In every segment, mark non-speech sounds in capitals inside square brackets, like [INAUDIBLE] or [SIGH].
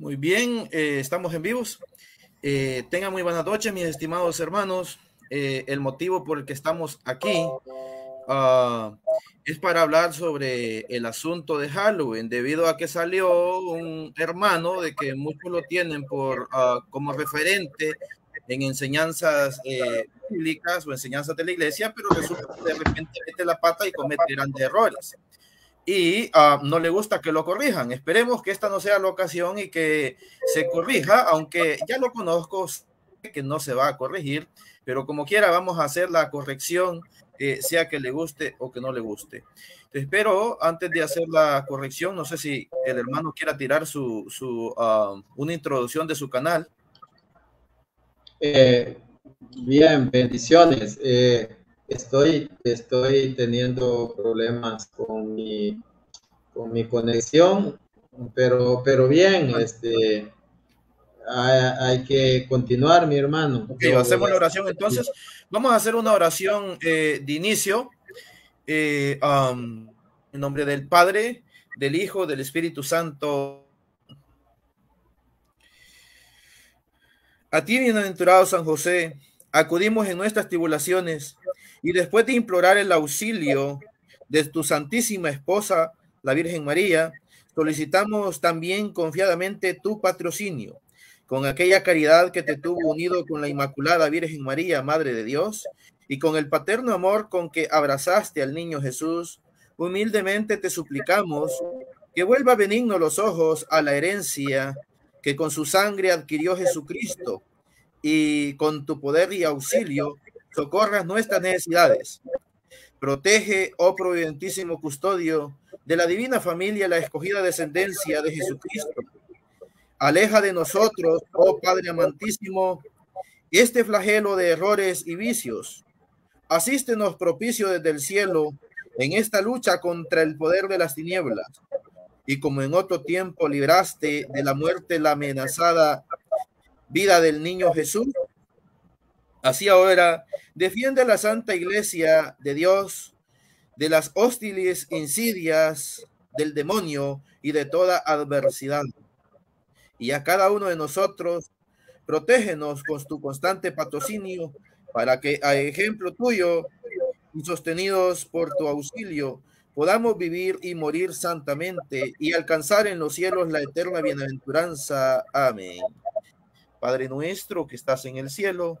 Muy bien, eh, estamos en vivos. Eh, tengan muy buenas noches, mis estimados hermanos. Eh, el motivo por el que estamos aquí ah, es para hablar sobre el asunto de Halloween, debido a que salió un hermano de que muchos lo tienen por ah, como referente en enseñanzas públicas eh, o enseñanzas de la iglesia, pero resulta que de repente mete la pata y comete grandes errores y ah, no le gusta que lo corrijan. Esperemos que esta no sea la ocasión y que se corrija, aunque ya lo conozco, que no se va a corregir, pero como quiera vamos a hacer la corrección, sea que le guste o que no le guste. Espero, antes de hacer la corrección, no sé si el hermano quiera tirar su, ah, una introducción de su canal. Eh, bien, bendiciones. Eh, estoy, estoy teniendo problemas con mi, con mi conexión, pero, pero bien, este, hay, que continuar, mi hermano. Ok, hacemos la oración entonces. Vamos a hacer una oración eh, de inicio. Eh, um, en nombre del Padre, del Hijo, del Espíritu Santo. A ti, bienaventurado San José, acudimos en nuestras tribulaciones y después de implorar el auxilio de tu Santísima Esposa, la Virgen María, solicitamos también confiadamente tu patrocinio. Con aquella caridad que te tuvo unido con la Inmaculada Virgen María, Madre de Dios, y con el paterno amor con que abrazaste al niño Jesús, humildemente te suplicamos que vuelva benigno los ojos a la herencia que con su sangre adquirió Jesucristo y con tu poder y auxilio socorras nuestras necesidades. Protege, oh providentísimo custodio, de la divina familia la escogida descendencia de Jesucristo. Aleja de nosotros, oh Padre amantísimo, este flagelo de errores y vicios. Asístenos propicio desde el cielo en esta lucha contra el poder de las tinieblas. Y como en otro tiempo libraste de la muerte la amenazada vida del niño Jesús, Así ahora, defiende la Santa Iglesia de Dios de las hostiles insidias del demonio y de toda adversidad. Y a cada uno de nosotros, protégenos con tu constante patrocinio para que a ejemplo tuyo y sostenidos por tu auxilio, podamos vivir y morir santamente y alcanzar en los cielos la eterna bienaventuranza. Amén. Padre nuestro que estás en el cielo,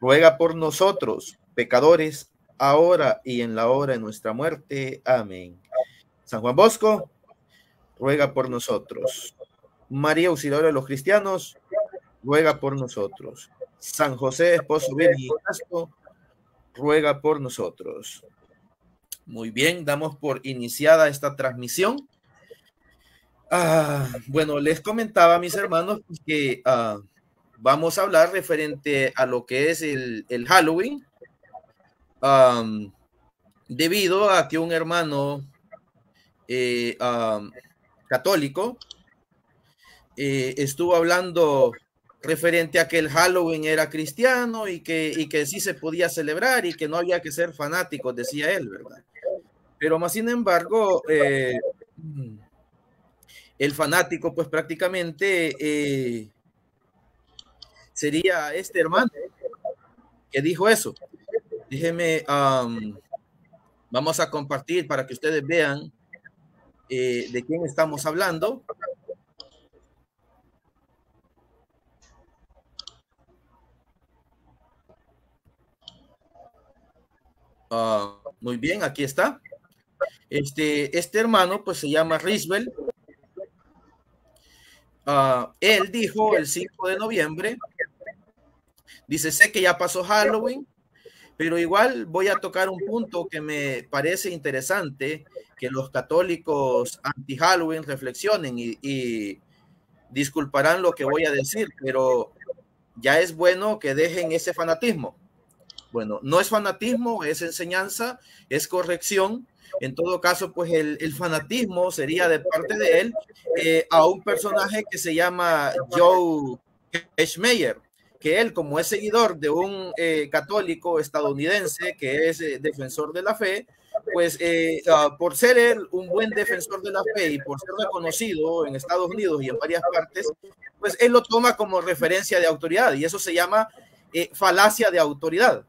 ruega por nosotros, pecadores, ahora y en la hora de nuestra muerte. Amén. San Juan Bosco, ruega por nosotros. María Usidora de los Cristianos, ruega por nosotros. San José, esposo Virgen ruega por nosotros. Muy bien, damos por iniciada esta transmisión. Ah, bueno, les comentaba, mis hermanos, que ah, vamos a hablar referente a lo que es el, Halloween. debido a que un hermano eh, católico eh, estuvo hablando referente a que el Halloween era cristiano y que, que sí se podía celebrar y que no había que ser fanático, decía él, ¿verdad? Pero más sin embargo, eh, el fanático pues prácticamente sería este hermano que dijo eso. Déjeme, um, vamos a compartir para que ustedes vean eh, de quién estamos hablando. Ah, muy bien, aquí está. Este, este hermano, pues se llama Risbel. Ah, él dijo el 5 de noviembre Dice, sé que ya pasó Halloween, pero igual voy a tocar un punto que me parece interesante que los católicos anti-Halloween reflexionen y, disculparán lo que voy a decir, pero ya es bueno que dejen ese fanatismo. Bueno, no es fanatismo, es enseñanza, es corrección. En todo caso, pues el, fanatismo sería de parte de él eh, a un personaje que se llama Joe Eschmeyer que él, como es seguidor de un eh, católico estadounidense que es eh, defensor de la fe, pues eh, por ser él un buen defensor de la fe y por ser reconocido en Estados Unidos y en varias partes, pues él lo toma como referencia de autoridad y eso se llama falacia de autoridad.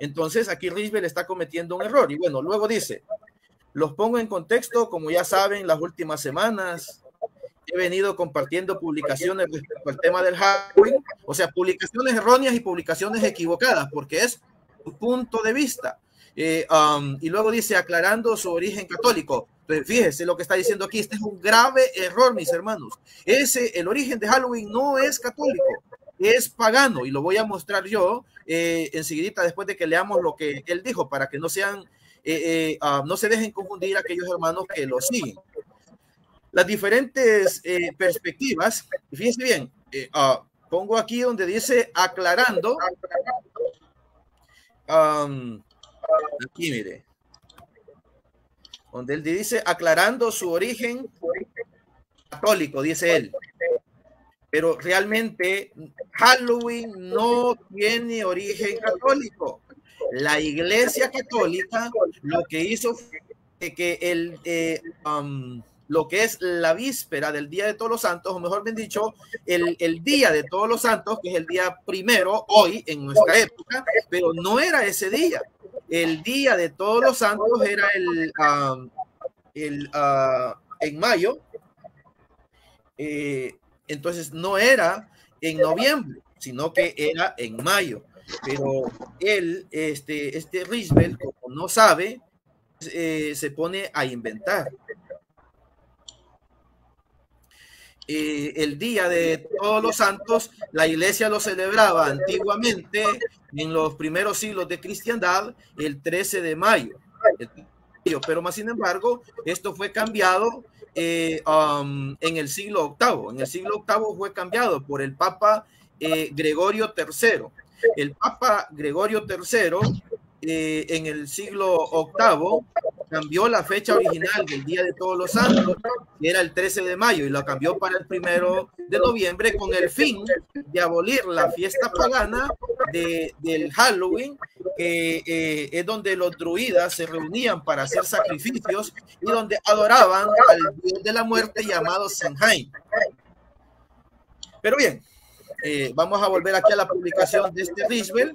Entonces aquí Risbel está cometiendo un error y bueno, luego dice, los pongo en contexto, como ya saben, las últimas semanas he venido compartiendo publicaciones respecto al tema del Halloween, o sea, publicaciones erróneas y publicaciones equivocadas, porque es un punto de vista. Eh, um, y luego dice, aclarando su origen católico. Entonces, fíjese lo que está diciendo aquí, este es un grave error, mis hermanos. Ese, el origen de Halloween no es católico, es pagano, y lo voy a mostrar yo eh, enseguidita después de que leamos lo que él dijo, para que no sean, eh, eh, ah, no se dejen confundir aquellos hermanos que lo siguen las diferentes eh, perspectivas. Fíjense bien, eh, ah, pongo aquí donde dice aclarando. aquí mire, donde él dice aclarando su origen católico, dice él. Pero realmente Halloween no tiene origen católico. La iglesia católica lo que hizo fue que el, eh, lo que es la víspera del Día de Todos los Santos, o mejor bien dicho, el, el Día de Todos los Santos, que es el día primero hoy en nuestra época, pero no era ese día. El Día de Todos los Santos era el, el ah, en mayo, eh, entonces no era en noviembre, sino que era en mayo. Pero él, este, este Risbel, como no sabe, eh, se pone a inventar. Eh, el Día de Todos los Santos, la iglesia lo celebraba antiguamente en los primeros siglos de cristiandad el 13 de mayo. Pero más sin embargo, esto fue cambiado eh, um, en el siglo octavo, En el siglo octavo fue cambiado por el Papa eh, Gregorio III. El Papa Gregorio III eh, en el siglo VIII cambió la fecha original del Día de Todos los Santos, que era el 13 de mayo, y lo cambió para el 1 de noviembre con el fin de abolir la fiesta pagana del Halloween, que eh, es donde los druidas se reunían para hacer sacrificios y donde adoraban al dios de la muerte llamado Samhain. Pero bien, eh, vamos a volver aquí a la publicación de este Risbel.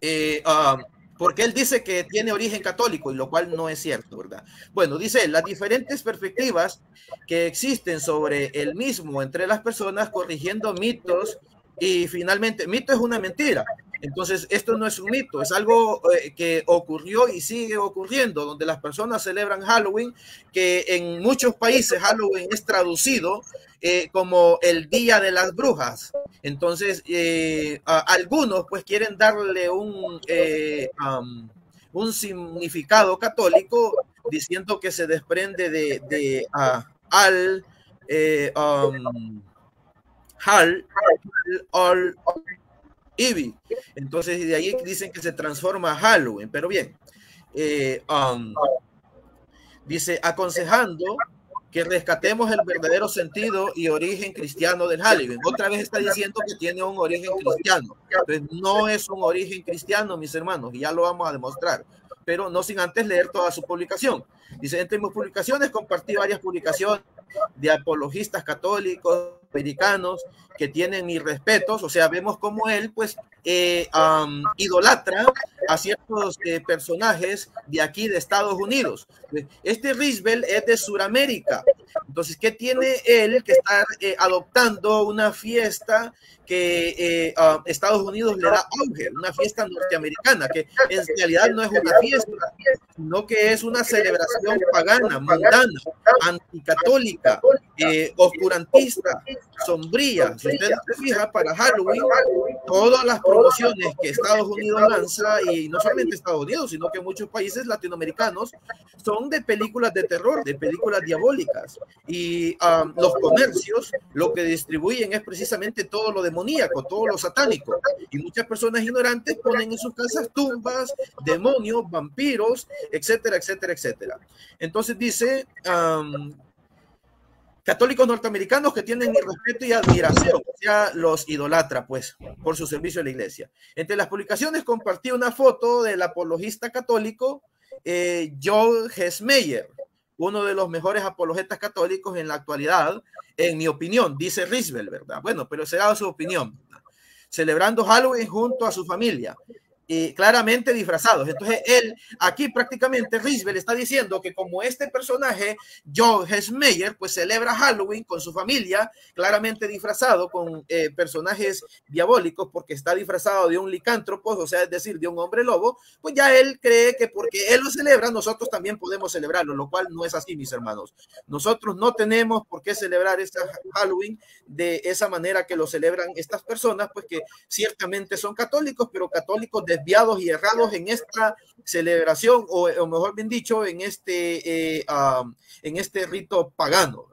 Eh, ah, porque él dice que tiene origen católico, y lo cual no es cierto, ¿verdad? Bueno, dice, las diferentes perspectivas que existen sobre el mismo entre las personas, corrigiendo mitos, y finalmente, mito es una mentira, entonces, esto no es un mito, es algo eh, que ocurrió y sigue ocurriendo, donde las personas celebran Halloween, que en muchos países Halloween es traducido eh, como el Día de las Brujas. Entonces, eh, algunos pues quieren darle un, un significado católico diciendo que se desprende de, de al... al, entonces, de ahí dicen que se transforma Halloween, pero bien. Eh, um, dice, aconsejando que rescatemos el verdadero sentido y origen cristiano del Halloween. Otra vez está diciendo que tiene un origen cristiano. no es un origen cristiano, mis hermanos, y ya lo vamos a demostrar. Pero no sin antes leer toda su publicación. Dice, entre mis publicaciones compartí varias publicaciones de apologistas católicos, americanos que tienen irrespetos o sea, vemos como él pues Um, idolatra a ciertos eh, personajes de aquí de Estados Unidos. Este Roosevelt es de Sudamérica. Entonces, ¿qué tiene él que estar eh, adoptando una fiesta que eh, Estados Unidos le da auge? Una fiesta norteamericana, que en realidad no es una fiesta, sino que es una celebración pagana, mundana, anticatólica, oscurantista, sombría. Si usted se fija, para Halloween, todas las promociones que Estados Unidos lanza, y no solamente Estados Unidos, sino que muchos países latinoamericanos, son de películas de terror, de películas diabólicas. Y los comercios lo que distribuyen es precisamente todo lo demoníaco, todo lo satánico. Y muchas personas ignorantes ponen en sus casas tumbas, demonios, vampiros, etcétera, etcétera, etcétera. Entonces dice católicos norteamericanos que tienen mi respeto y admiración, ya los idolatra, pues, por su servicio a la iglesia. Entre las publicaciones compartí una foto del apologista católico eh, John Hesmeyer, uno de los mejores apologetas católicos en la actualidad, en mi opinión, dice Risbel, ¿verdad? Bueno, pero será su opinión. Celebrando Halloween junto a su familia. Eh, claramente disfrazados. Entonces, él aquí prácticamente Risbel está diciendo que como este personaje, George meyer pues celebra Halloween con su familia, claramente disfrazado con eh, personajes diabólicos, porque está disfrazado de un licántropo, o sea, es decir, de un hombre lobo, pues ya él cree que porque él lo celebra, nosotros también podemos celebrarlo, lo cual no es así, mis hermanos. Nosotros no tenemos por qué celebrar esta Halloween de esa manera que lo celebran estas personas, pues que ciertamente son católicos, pero católicos de desviados y errados en esta celebración, o, mejor bien dicho, en este, eh, en este rito pagano.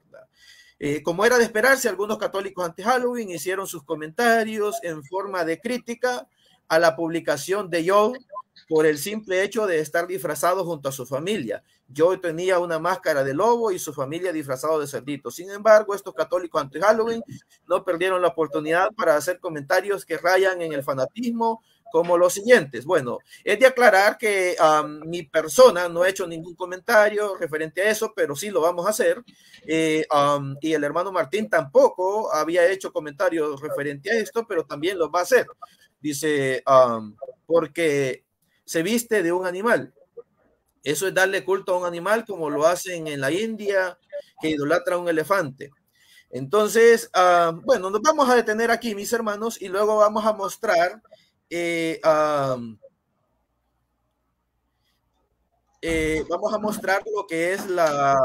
Eh, como era de esperarse, algunos católicos ante Halloween hicieron sus comentarios en forma de crítica a la publicación de Joe por el simple hecho de estar disfrazado junto a su familia. Joe tenía una máscara de lobo y su familia disfrazado de cerdito. Sin embargo, estos católicos anti-Halloween no perdieron la oportunidad para hacer comentarios que rayan en el fanatismo, como los siguientes. Bueno, es de aclarar que um, mi persona no ha hecho ningún comentario referente a eso, pero sí lo vamos a hacer. Eh, um, y el hermano Martín tampoco había hecho comentarios referente a esto, pero también lo va a hacer dice, um, porque se viste de un animal. Eso es darle culto a un animal como lo hacen en la India, que idolatra a un elefante. Entonces, um, bueno, nos vamos a detener aquí, mis hermanos, y luego vamos a mostrar eh, um, eh, vamos a mostrar lo que es la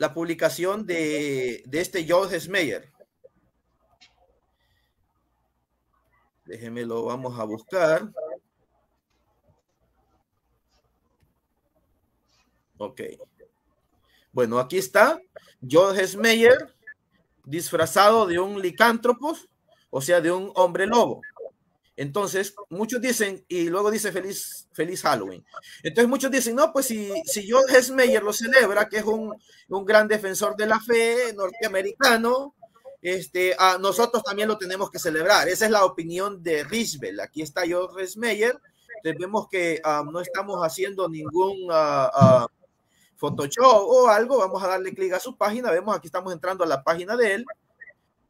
la publicación de, de este George Meyer. Déjenme lo vamos a buscar. Ok. Bueno, aquí está George Smeyer disfrazado de un licántropos o sea, de un hombre lobo. Entonces, muchos dicen, y luego dice feliz, feliz Halloween. Entonces, muchos dicen, no, pues si, si George lo celebra, que es un, un, gran defensor de la fe norteamericano, este, a nosotros también lo tenemos que celebrar. Esa es la opinión de Risbel. Aquí está George S. Meyer. Entonces, vemos que ah, no estamos haciendo ningún ah, ah, Photoshop o algo. Vamos a darle clic a su página. Vemos aquí estamos entrando a la página de él.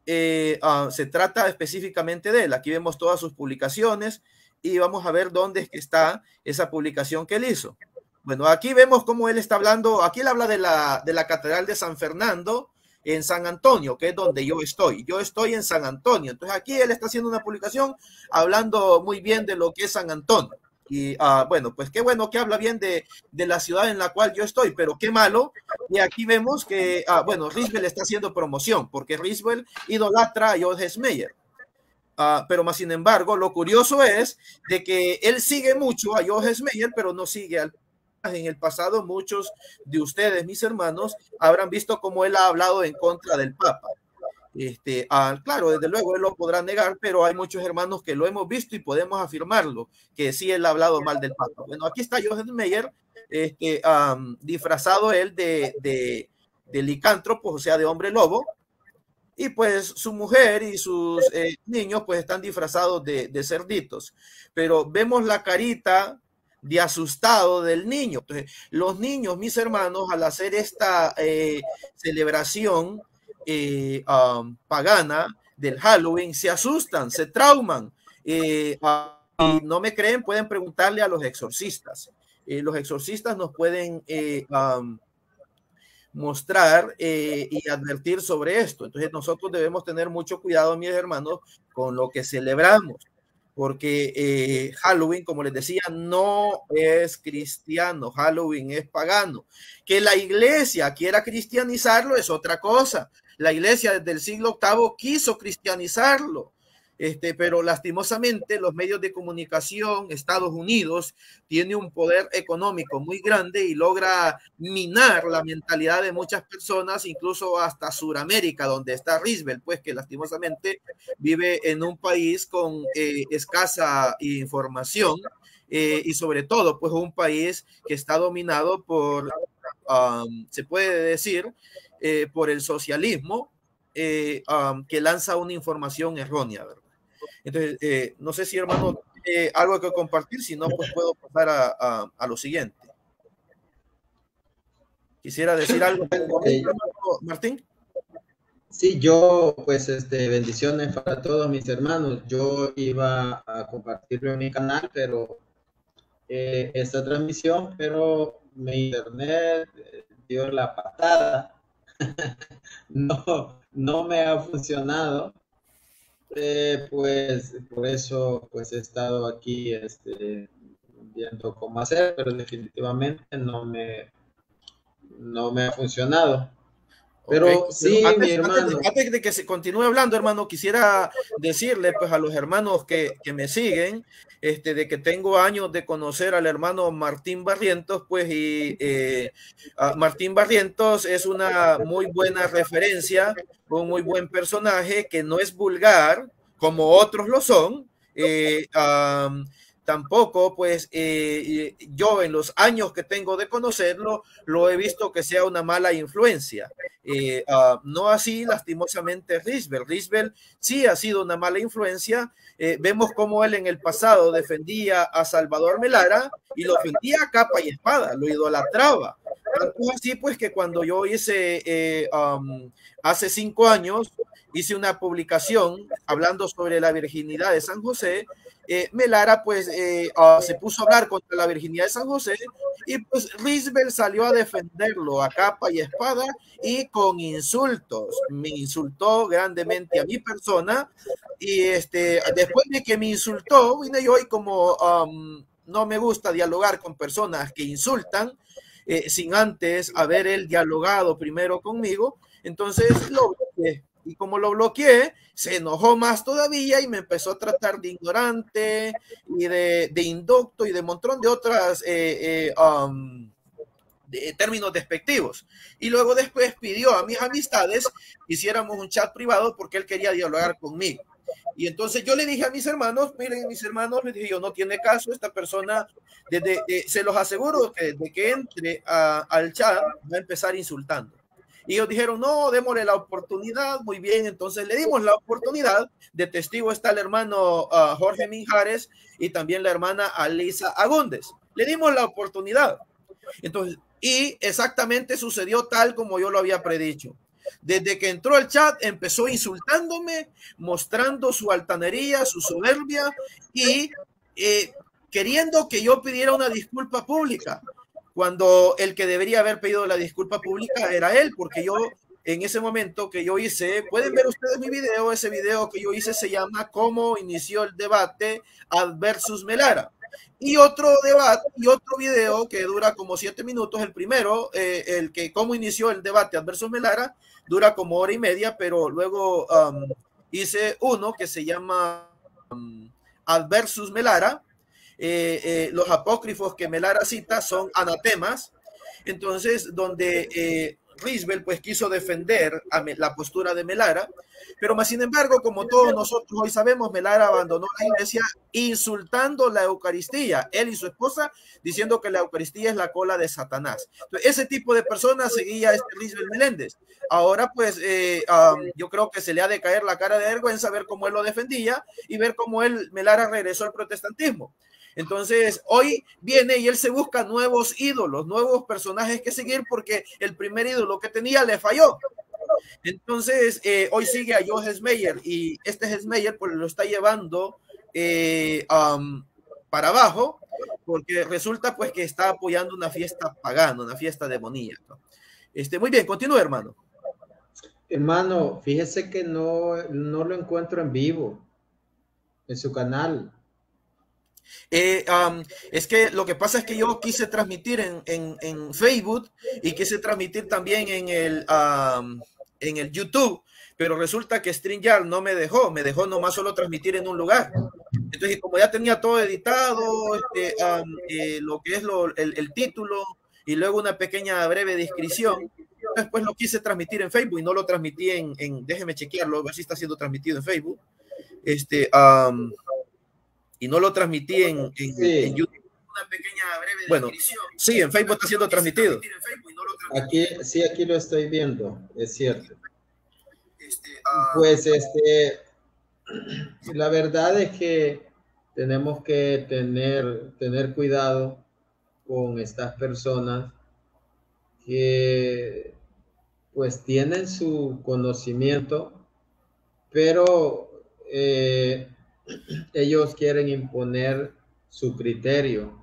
Eh, ah, se trata específicamente de él. Aquí vemos todas sus publicaciones y vamos a ver dónde es que está esa publicación que él hizo. Bueno, aquí vemos cómo él está hablando, aquí él habla de la, de la Catedral de San Fernando en San Antonio, que es donde yo estoy. Yo estoy en San Antonio. Entonces aquí él está haciendo una publicación hablando muy bien de lo que es San Antonio. Y ah, bueno, pues qué bueno que habla bien de, la ciudad en la cual yo estoy, pero qué malo. Y aquí vemos que, ah, bueno, Riswell está haciendo promoción porque Riswell idolatra a George Meyer. Ah, pero más sin embargo, lo curioso es de que él sigue mucho a George Meyer, pero no sigue al en el pasado muchos de ustedes, mis hermanos, habrán visto cómo él ha hablado en contra del Papa. Este, ah, claro, desde luego él lo podrá negar, pero hay muchos hermanos que lo hemos visto y podemos afirmarlo, que sí él ha hablado mal del pato, Bueno, aquí está Joseph Meyer, este, disfrazado él de, de, licántropo, o sea, de hombre lobo, y pues su mujer y sus eh, niños pues están disfrazados de, cerditos, pero vemos la carita de asustado del niño. Entonces, los niños, mis hermanos, al hacer esta eh, celebración, eh, um, pagana del Halloween, se asustan, se trauman. Eh, ah, y no me creen, pueden preguntarle a los exorcistas. Eh, los exorcistas nos pueden um, mostrar y advertir sobre esto. Entonces nosotros debemos tener mucho cuidado, mis hermanos, con lo que celebramos porque Halloween, como les decía, no es cristiano, Halloween es pagano. Que la iglesia quiera cristianizarlo es otra cosa, la iglesia desde el siglo VIII quiso cristianizarlo. Este, pero lastimosamente los medios de comunicación, Estados Unidos, tiene un poder económico muy grande y logra minar la mentalidad de muchas personas, incluso hasta Sudamérica, donde está Roosevelt, pues que lastimosamente vive en un país con eh, escasa información eh, y sobre todo, pues un país que está dominado por, um, se puede decir, eh, por el socialismo eh, que lanza una información errónea, ¿verdad? Entonces, eh, no sé si hermano algo que compartir, si no, pues puedo pasar a, a, lo siguiente. Quisiera decir algo, [LAUGHS] Martín. Sí, yo, pues, este, bendiciones para todos mis hermanos. Yo iba a compartirlo en mi canal, pero esta transmisión, pero mi internet dio la patada [LAUGHS] no, no me ha funcionado. Eh, pues por eso pues he estado aquí este, viendo cómo hacer, pero definitivamente no me, no me ha funcionado. Pero sí, antes, de, que se continúe hablando, hermano, quisiera decirle pues a los hermanos que, que, me siguen, este, de que tengo años de conocer al hermano Martín Barrientos, pues, y eh, Martín Barrientos es una muy buena referencia, un muy buen personaje que no es vulgar, como otros lo son. Eh, tampoco, pues eh, eh, yo en los años que tengo de conocerlo, lo he visto que sea una mala influencia. Eh, ah, no así, lastimosamente, Risbel. Risbel sí ha sido una mala influencia. vemos cómo él en el pasado defendía a Salvador Melara y lo defendía capa y espada, lo idolatraba. Tanto así, pues que cuando yo hice hace cinco años, hice una publicación hablando sobre la virginidad de San José, eh, Melara pues eh, ah, se puso a hablar contra la virginidad de San José y pues Risbel salió a defenderlo a capa y espada y con insultos. Me insultó grandemente a mi persona y este, después de que me insultó, vine yo y como no me gusta dialogar con personas que insultan, eh, sin antes haber él dialogado primero conmigo, entonces lo logré y como lo bloqueé, se enojó más todavía y me empezó a tratar de ignorante y de, de inducto y de montón de otras eh, eh, um, de términos despectivos. Y luego después pidió a mis amistades que hiciéramos un chat privado porque él quería dialogar conmigo. Y entonces yo le dije a mis hermanos, miren mis hermanos, les dije yo, no tiene caso esta persona, desde, se los aseguro que desde que entre al chat va a empezar insultando y ellos dijeron, no, démosle la oportunidad. Muy bien, entonces le dimos la oportunidad. De testigo está el hermano ah, Jorge Minjares y también la hermana Alisa Agóndez. Le dimos la oportunidad. Entonces, y exactamente sucedió tal como yo lo había predicho. Desde que entró el chat empezó insultándome, mostrando su altanería, su soberbia y eh, queriendo que yo pidiera una disculpa pública cuando el que debería haber pedido la disculpa pública era él, porque yo en ese momento que yo hice, pueden ver ustedes mi video, ese video que yo hice se llama Cómo inició el debate Adversus Melara. Y otro debate, y otro video que dura como siete minutos, el primero, eh, el que cómo inició el debate Adversus Melara, dura como hora y media, pero luego um, hice uno que se llama um, Adversus Melara, eh, eh, los apócrifos que Melara cita son anatemas, entonces donde eh, pues quiso defender la postura de Melara, pero más sin embargo, como todos nosotros hoy sabemos, Melara abandonó la iglesia insultando la Eucaristía, él y su esposa, diciendo que la Eucaristía es la cola de Satanás. ese tipo de personas seguía este Roosevelt Meléndez. Ahora pues eh, yo creo que se le ha de caer la cara de vergüenza ver cómo él lo defendía y ver cómo él, Melara, regresó al protestantismo. Entonces, hoy viene y él se busca nuevos ídolos, nuevos personajes que seguir porque el primer ídolo que tenía le falló. Entonces, eh, hoy sigue a Joe Meyer, y este Hesmeyer pues lo está llevando eh, para abajo porque resulta pues que está apoyando una fiesta pagana, una fiesta demoníaca. Este, muy bien, continúa hermano. Hermano, fíjese que no, no lo encuentro en vivo en su canal. Eh, es que lo que pasa es que yo quise transmitir en, Facebook y quise transmitir también en el, en el YouTube, pero resulta que StreamYard no me dejó, me dejó nomás solo transmitir en un lugar. Entonces, como ya tenía todo editado, este, eh, lo que es el, título y luego una pequeña breve descripción, después lo quise transmitir en Facebook y no lo transmití en, déjeme chequearlo, a ver si está siendo transmitido en Facebook. Este, y no lo transmití en, YouTube. Una pequeña breve bueno, sí, en Facebook está siendo transmitido. Aquí, sí, aquí lo estoy viendo, es cierto. Este, ah, pues este, [CLEARS THROAT] la verdad es que tenemos que tener, tener cuidado con estas personas que pues tienen su conocimiento, pero eh, ellos quieren imponer su criterio.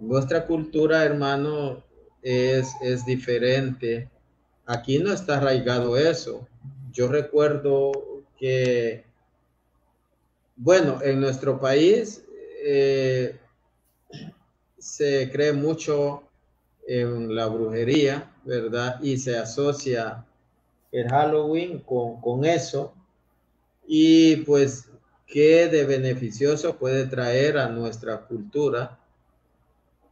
nuestra cultura, hermano, es, es diferente. Aquí no está arraigado eso. Yo recuerdo que, bueno, en nuestro país eh, se cree mucho en la brujería, ¿verdad? Y se asocia el Halloween con, con eso. Y pues qué de beneficioso puede traer a nuestra cultura,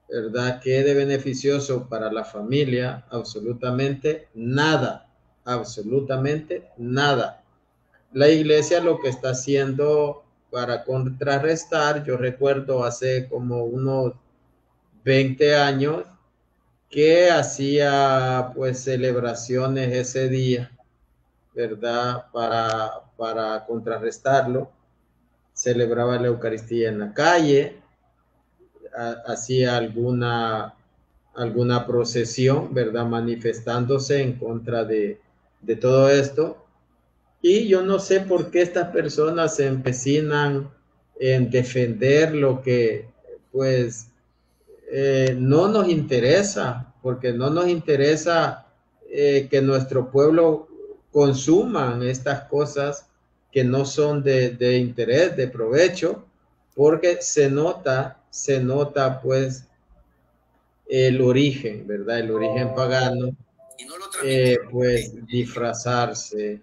¿verdad? ¿Qué de beneficioso para la familia? Absolutamente nada, absolutamente nada. La iglesia lo que está haciendo para contrarrestar, yo recuerdo hace como unos 20 años que hacía pues celebraciones ese día, ¿verdad? Para, para contrarrestarlo celebraba la Eucaristía en la calle, hacía alguna, alguna procesión, ¿verdad? Manifestándose en contra de, todo esto. Y yo no sé por qué estas personas se empecinan en defender lo que, pues, eh, no nos interesa, porque no nos interesa eh, que nuestro pueblo consuman estas cosas que no son de, interés, de provecho, porque se nota, se nota pues el origen, ¿verdad? El origen pagano, y no lo eh, pues disfrazarse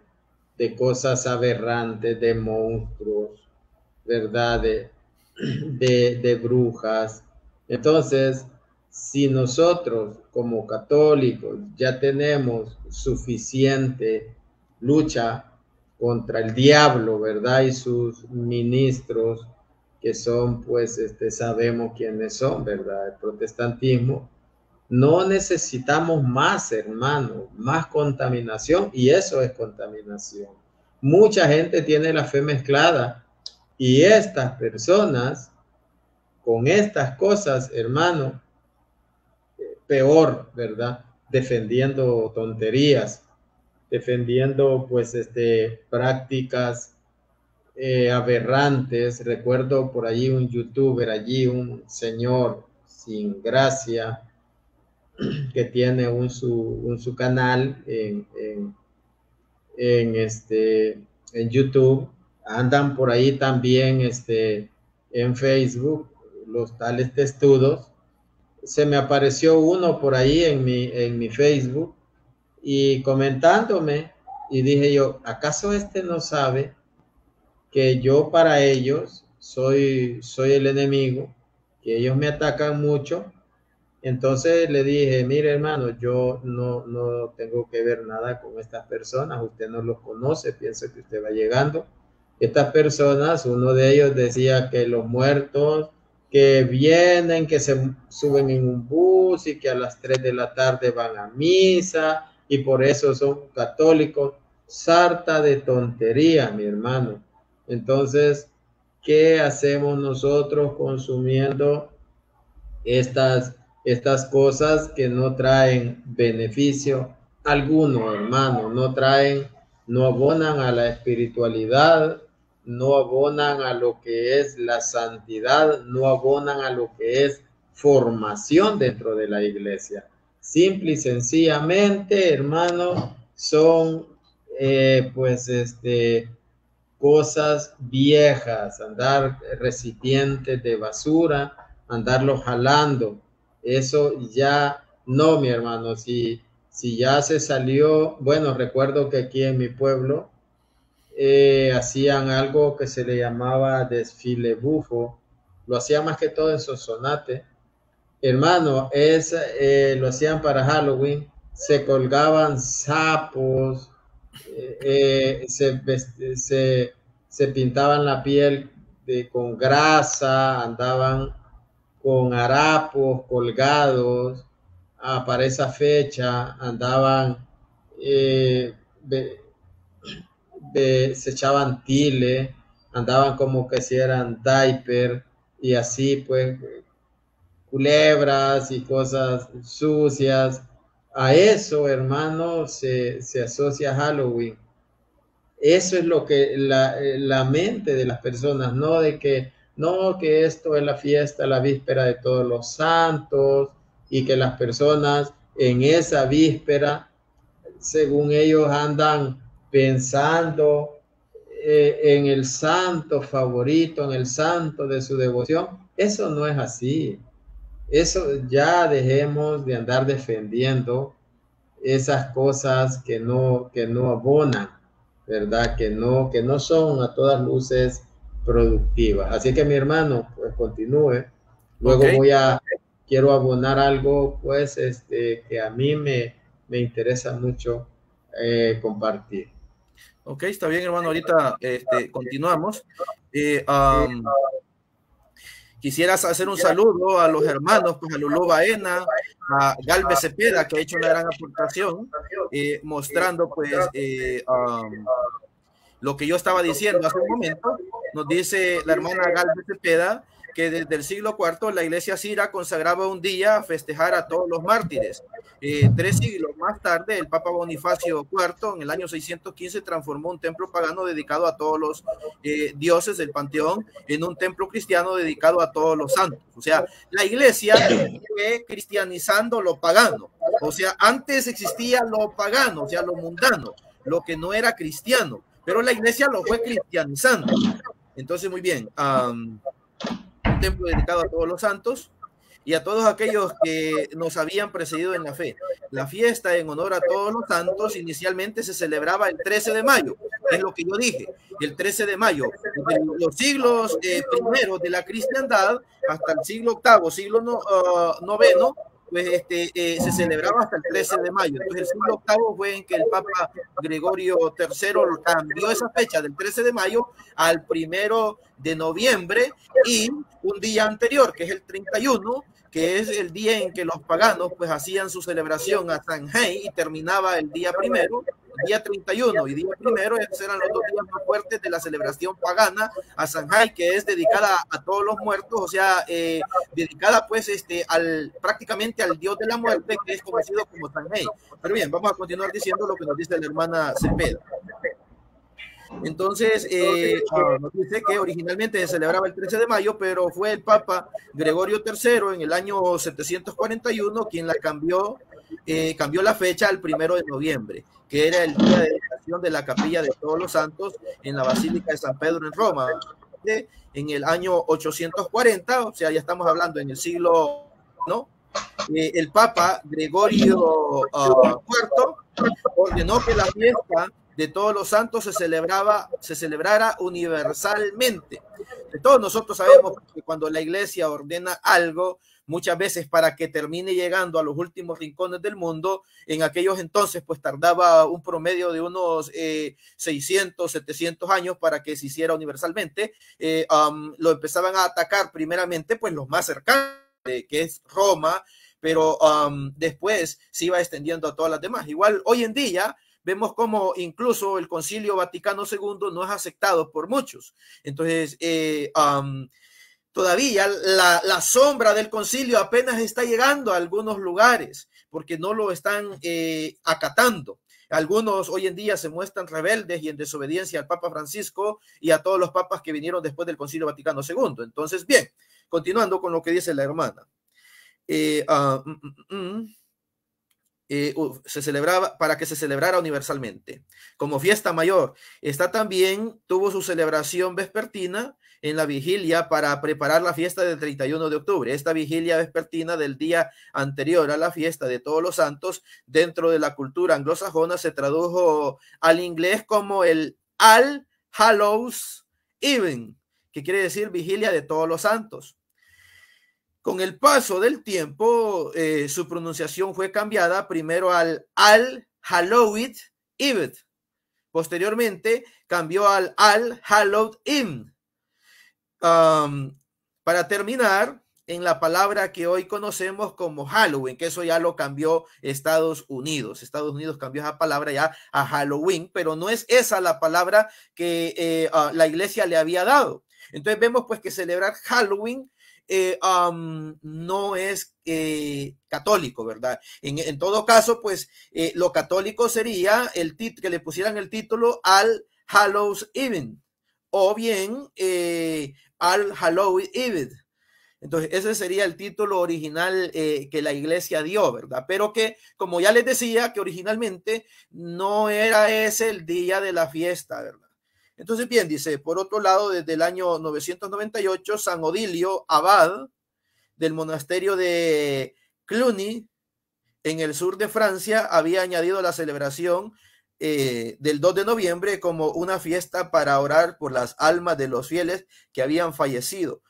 de cosas aberrantes, de monstruos, ¿verdad? de, brujas. Entonces, si nosotros como católicos ya tenemos suficiente lucha contra el diablo, ¿verdad? Y sus ministros, que son, pues, este, sabemos quiénes son, ¿verdad? El protestantismo. No necesitamos más, hermano, más contaminación, y eso es contaminación. Mucha gente tiene la fe mezclada, y estas personas, con estas cosas, hermano, eh, peor, ¿verdad? Defendiendo tonterías defendiendo pues este, prácticas eh, aberrantes. Recuerdo por allí un youtuber, allí un señor sin gracia [CLEARS THROAT] que tiene un su, canal en, este, en YouTube. Andan por ahí también este, en Facebook los tales testudos. Se me apareció uno por ahí en mi, en mi Facebook y comentándome, y dije yo, ¿acaso este no sabe que yo para ellos soy, soy el enemigo, que ellos me atacan mucho? Entonces le dije, mire hermano, yo no, no tengo que ver nada con estas personas, usted no los conoce, piensa que usted va llegando. Estas personas, uno de ellos decía que los muertos que vienen, que se suben en un bus y que a las 3 de la tarde van a misa y por eso son católicos. Sarta de tontería, mi hermano. Entonces, ¿qué hacemos nosotros consumiendo estas, estas cosas que no traen beneficio alguno, hermano? No traen, no abonan a la espiritualidad, no abonan a lo que es la santidad, no abonan a lo que es formación dentro de la iglesia simple y sencillamente, hermano, son eh, pues este, cosas viejas, andar recipientes de basura, andarlo jalando. Eso ya no, mi hermano, si, si ya se salió, bueno, recuerdo que aquí en mi pueblo eh, hacían algo que se le llamaba desfile bufo, lo hacía más que todo en Sosonate. Hermano, es, eh, lo hacían para Halloween, se colgaban sapos, eh, eh, se, pintaban la piel de, con grasa, andaban con harapos colgados, para esa fecha andaban, se echaban tile, andaban como que si eran diaper y así pues culebras y cosas sucias. A eso, hermano, se, se asocia Halloween. Eso es lo que la, mente de las personas, no de que no, que esto es la fiesta, la víspera de todos los santos y que las personas en esa víspera, según ellos andan pensando eh, en el santo favorito, en el santo de su devoción. Eso no es así. Eso ya dejemos de andar defendiendo esas cosas que no, que no abonan, ¿verdad? Que no, que no son a todas luces productivas. Así que mi hermano, pues continúe. Luego voy a, quiero abonar algo, pues, este, que a mí me, interesa mucho eh, compartir. Ok, está bien, hermano. Ahorita este, continuamos. Eh, Quisieras hacer un saludo a los hermanos, pues a Lulú Baena, a Galvez Cepeda, que ha hecho una gran aportación, eh, eh, mostrando pues eh, um, um, lo que yo estaba diciendo hace un momento. Nos dice la hermana Galvez Cepeda que desde el siglo IV la iglesia sira consagraba un día a festejar a todos los mártires. Eh, tres siglos más tarde, el Papa Bonifacio IV, en el año 615, transformó un templo pagano dedicado a todos los eh, dioses del panteón en un templo cristiano dedicado a todos los santos. O sea, la iglesia fue cristianizando lo pagano. O sea, antes existía lo pagano, o sea, lo mundano, lo que no era cristiano, pero la iglesia lo fue cristianizando. Entonces, muy bien templo dedicado a todos los santos y a todos aquellos que nos habían precedido en la fe. La fiesta en honor a todos los santos inicialmente se celebraba el 13 de mayo, es lo que yo dije, el 13 de mayo. los siglos eh, primeros de la cristiandad hasta el siglo octavo, siglo ah, noveno, pues este, eh, se celebraba hasta el 13 de mayo. Entonces, el siglo VIII fue en que el Papa Gregorio III cambió esa fecha del 13 de mayo al 1 de noviembre y un día anterior, que es el 31, que es el día en que los paganos pues hacían su celebración a Hei y terminaba el día primero, día 31 y día primero, eran los dos días más fuertes de la celebración pagana a Hei, que es dedicada a todos los muertos, o sea, eh, dedicada pues este al prácticamente al dios de la muerte que es conocido como Hei. Pero bien, vamos a continuar diciendo lo que nos dice la hermana Cepeda. Entonces, eh, eh, nos dice que originalmente se celebraba el 13 de mayo, pero fue el Papa Gregorio III en el año 741 quien la cambió, eh, cambió la fecha al 1 de noviembre, que era el día de dedicación de la Capilla de Todos los Santos en la Basílica de San Pedro en Roma, en el año 840, o sea, ya estamos hablando en el siglo, ¿no? el Papa Gregorio IV ah, ordenó que la fiesta de todos los santos se celebraba, se celebrara universalmente. todos nosotros sabemos que cuando la iglesia ordena algo, muchas veces para que termine llegando a los últimos rincones del mundo, en aquellos entonces pues tardaba un promedio de unos 600, eh, 700 años para que se hiciera universalmente. Eh, lo empezaban a atacar primeramente pues los más cercanos, eh, que es Roma, pero después se iba extendiendo a todas las demás. Igual hoy en día vemos como incluso el Concilio Vaticano II no es aceptado por muchos. Entonces, eh, todavía la, sombra del concilio apenas está llegando a algunos lugares porque no lo están eh, acatando. Algunos hoy en día se muestran rebeldes y en desobediencia al Papa Francisco y a todos los papas que vinieron después del Concilio Vaticano II. Entonces, bien, continuando con lo que dice la hermana. Eh, ah, mm, mm, mm, eh, se celebraba para que se celebrara universalmente como fiesta mayor. Esta también tuvo su celebración vespertina en la vigilia para preparar la fiesta del 31 de octubre. Esta vigilia vespertina del día anterior a la fiesta de Todos los Santos dentro de la cultura anglosajona se tradujo al inglés como el All Hallows Even, que quiere decir vigilia de Todos los Santos. Con el paso del tiempo, eh, su pronunciación fue cambiada primero al Al Hallowed Eve, Posteriormente cambió al Al Hallowed in para terminar, en la palabra que hoy conocemos como Halloween, que eso ya lo cambió Estados Unidos. Estados Unidos cambió esa palabra ya a Halloween, pero no es esa la palabra que eh, la iglesia le había dado. Entonces vemos pues que celebrar Halloween eh, no es eh, católico, ¿verdad? En, todo caso, pues eh, lo católico sería el que le pusieran el título al Hallows Even o bien al Halloween Even. Entonces, ese sería el título original que la iglesia dio, ¿verdad? Pero que, como ya les decía, que originalmente no era ese el día de la fiesta, ¿verdad? Entonces, bien, dice, por otro lado, desde el año 998, San Odilio, abad del monasterio de Cluny, en el sur de Francia, había añadido la celebración eh, del 2 de noviembre como una fiesta para orar por las almas de los fieles que habían fallecido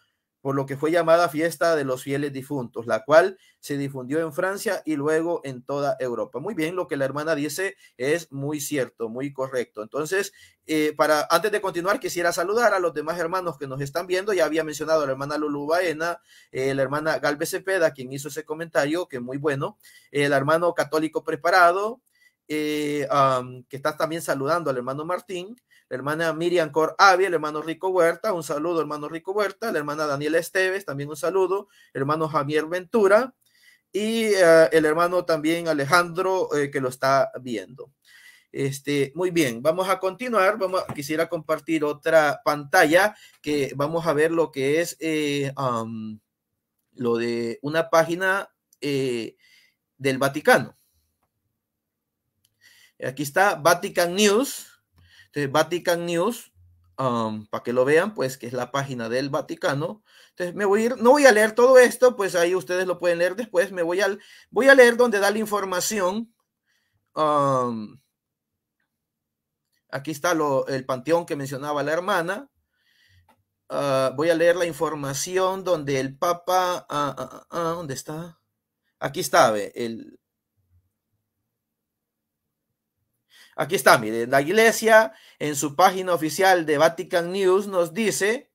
por lo que fue llamada Fiesta de los Fieles Difuntos, la cual se difundió en Francia y luego en toda Europa. Muy bien, lo que la hermana dice es muy cierto, muy correcto. Entonces, eh, para antes de continuar, quisiera saludar a los demás hermanos que nos están viendo. Ya había mencionado a la hermana Lulu Baena, eh, la hermana Galvez Cepeda, quien hizo ese comentario, que muy bueno, el hermano católico preparado, eh, que está también saludando al hermano Martín, la hermana Miriam Cor Avia, el hermano Rico Huerta, un saludo, hermano Rico Huerta, la hermana Daniela Esteves, también un saludo, hermano Javier Ventura y eh, el hermano también Alejandro eh, que lo está viendo. Este, muy bien, vamos a continuar. Vamos quisiera compartir otra pantalla que vamos a ver lo que es eh, um, lo de una página del Vaticano. Aquí está Vatican News. Este, Vatican News, um, para que lo vean, pues que es la página del Vaticano. Entonces, me voy a ir, no voy a leer todo esto, pues ahí ustedes lo pueden leer después. Me voy a, voy a leer donde da la información. Um, aquí está el panteón que mencionaba la hermana. Ah, voy a leer la información donde el Papa, ah, ah, ¿dónde está? Aquí está, el, Aquí está, miren, la iglesia en su página oficial de Vatican News nos dice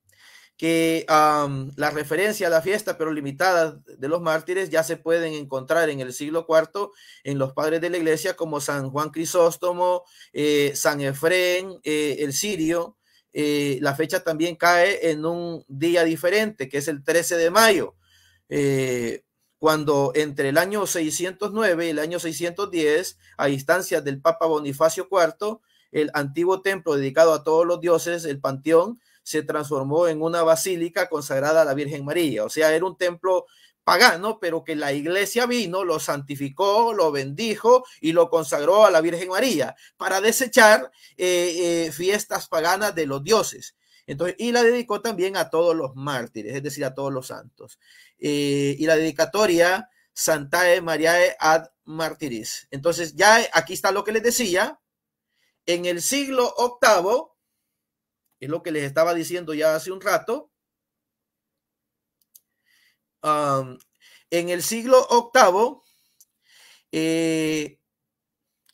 que la referencia a la fiesta, pero limitada, de los mártires ya se pueden encontrar en el siglo IV en los padres de la iglesia como San Juan Crisóstomo, eh, San Efrén, eh, el Sirio. Eh, la fecha también cae en un día diferente, que es el 13 de mayo cuando entre el año 609 y el año 610, a instancias del Papa Bonifacio IV, el antiguo templo dedicado a todos los dioses, el Panteón, se transformó en una basílica consagrada a la Virgen María. O sea, era un templo pagano, pero que la iglesia vino, lo santificó, lo bendijo y lo consagró a la Virgen María para desechar eh, eh, fiestas paganas de los dioses. Entonces, y la dedicó también a todos los mártires, es decir, a todos los santos. Eh, y la dedicatoria Santae Mariae ad Martiris. Entonces, ya aquí está lo que les decía. En el siglo VIII, es lo que les estaba diciendo ya hace un rato, um, en el siglo VIII, eh,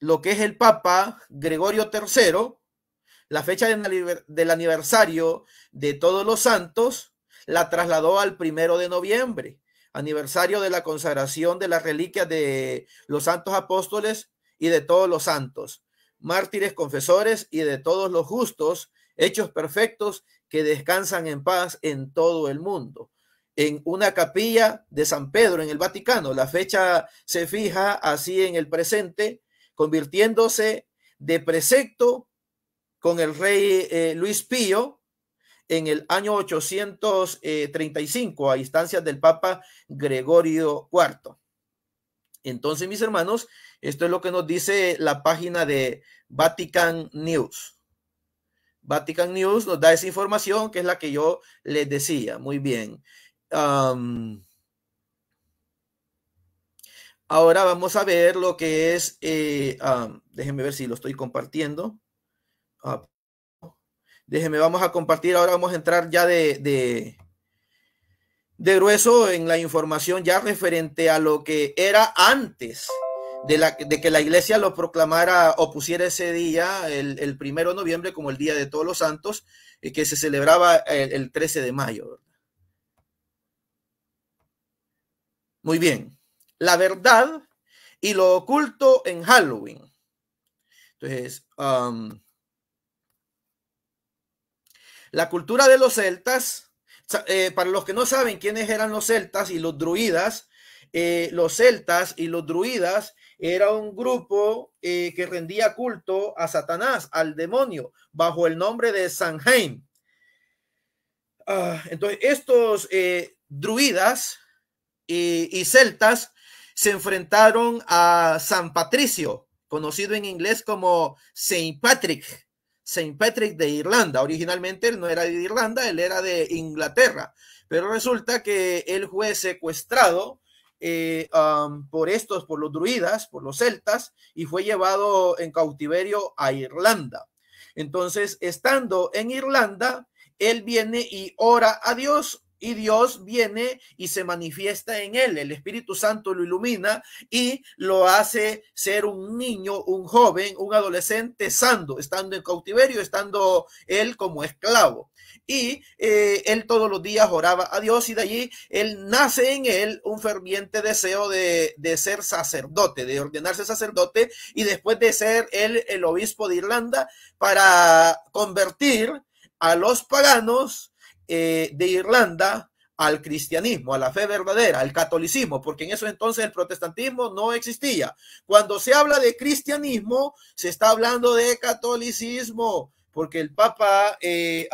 lo que es el Papa Gregorio III, la fecha del aniversario de todos los santos, la trasladó al primero de noviembre, aniversario de la consagración de las reliquias de los santos apóstoles y de todos los santos, mártires, confesores y de todos los justos, hechos perfectos que descansan en paz en todo el mundo. En una capilla de San Pedro en el Vaticano, la fecha se fija así en el presente, convirtiéndose de precepto con el rey eh, Luis Pío en el año 835 eh, a instancias del Papa Gregorio IV. Entonces, mis hermanos, esto es lo que nos dice la página de Vatican News. Vatican News nos da esa información que es la que yo les decía. Muy bien. ahora vamos a ver lo que es, eh, déjenme ver si lo estoy compartiendo. Ah, Déjenme, vamos a compartir. Ahora vamos a entrar ya de, de, grueso en la información ya referente a lo que era antes de, la, de que la iglesia lo proclamara o pusiera ese día, el, el, primero de noviembre, como el Día de Todos los Santos, eh, que se celebraba el, 13 de mayo. Muy bien. La verdad y lo oculto en Halloween. Entonces, um, la cultura de los celtas, eh, para los que no saben quiénes eran los celtas y los druidas, eh, los celtas y los druidas era un grupo eh, que rendía culto a Satanás, al demonio, bajo el nombre de san Uh, ah, entonces, estos druidas y, y, celtas se enfrentaron a San Patricio, conocido en inglés como Saint Patrick, Saint Patrick de Irlanda. Originalmente él no era de Irlanda, él era de Inglaterra. Pero resulta que él fue secuestrado eh, um, por estos, por los druidas, por los celtas, y fue llevado en cautiverio a Irlanda. Entonces, estando en Irlanda, él viene y ora a Dios y Dios viene y se manifiesta en él. El Espíritu Santo lo ilumina y lo hace ser un niño, un joven, un adolescente sando, estando en cautiverio, estando él como esclavo. Y eh, él todos los días oraba a Dios y de allí él nace en él un ferviente deseo de, de ser sacerdote, de ordenarse sacerdote y después de ser él el obispo de Irlanda para convertir a los paganos eh, de Irlanda al cristianismo, a la fe verdadera, al catolicismo, porque en eso entonces el protestantismo no existía. Cuando se habla de cristianismo, se está hablando de catolicismo, porque el Papa, eh,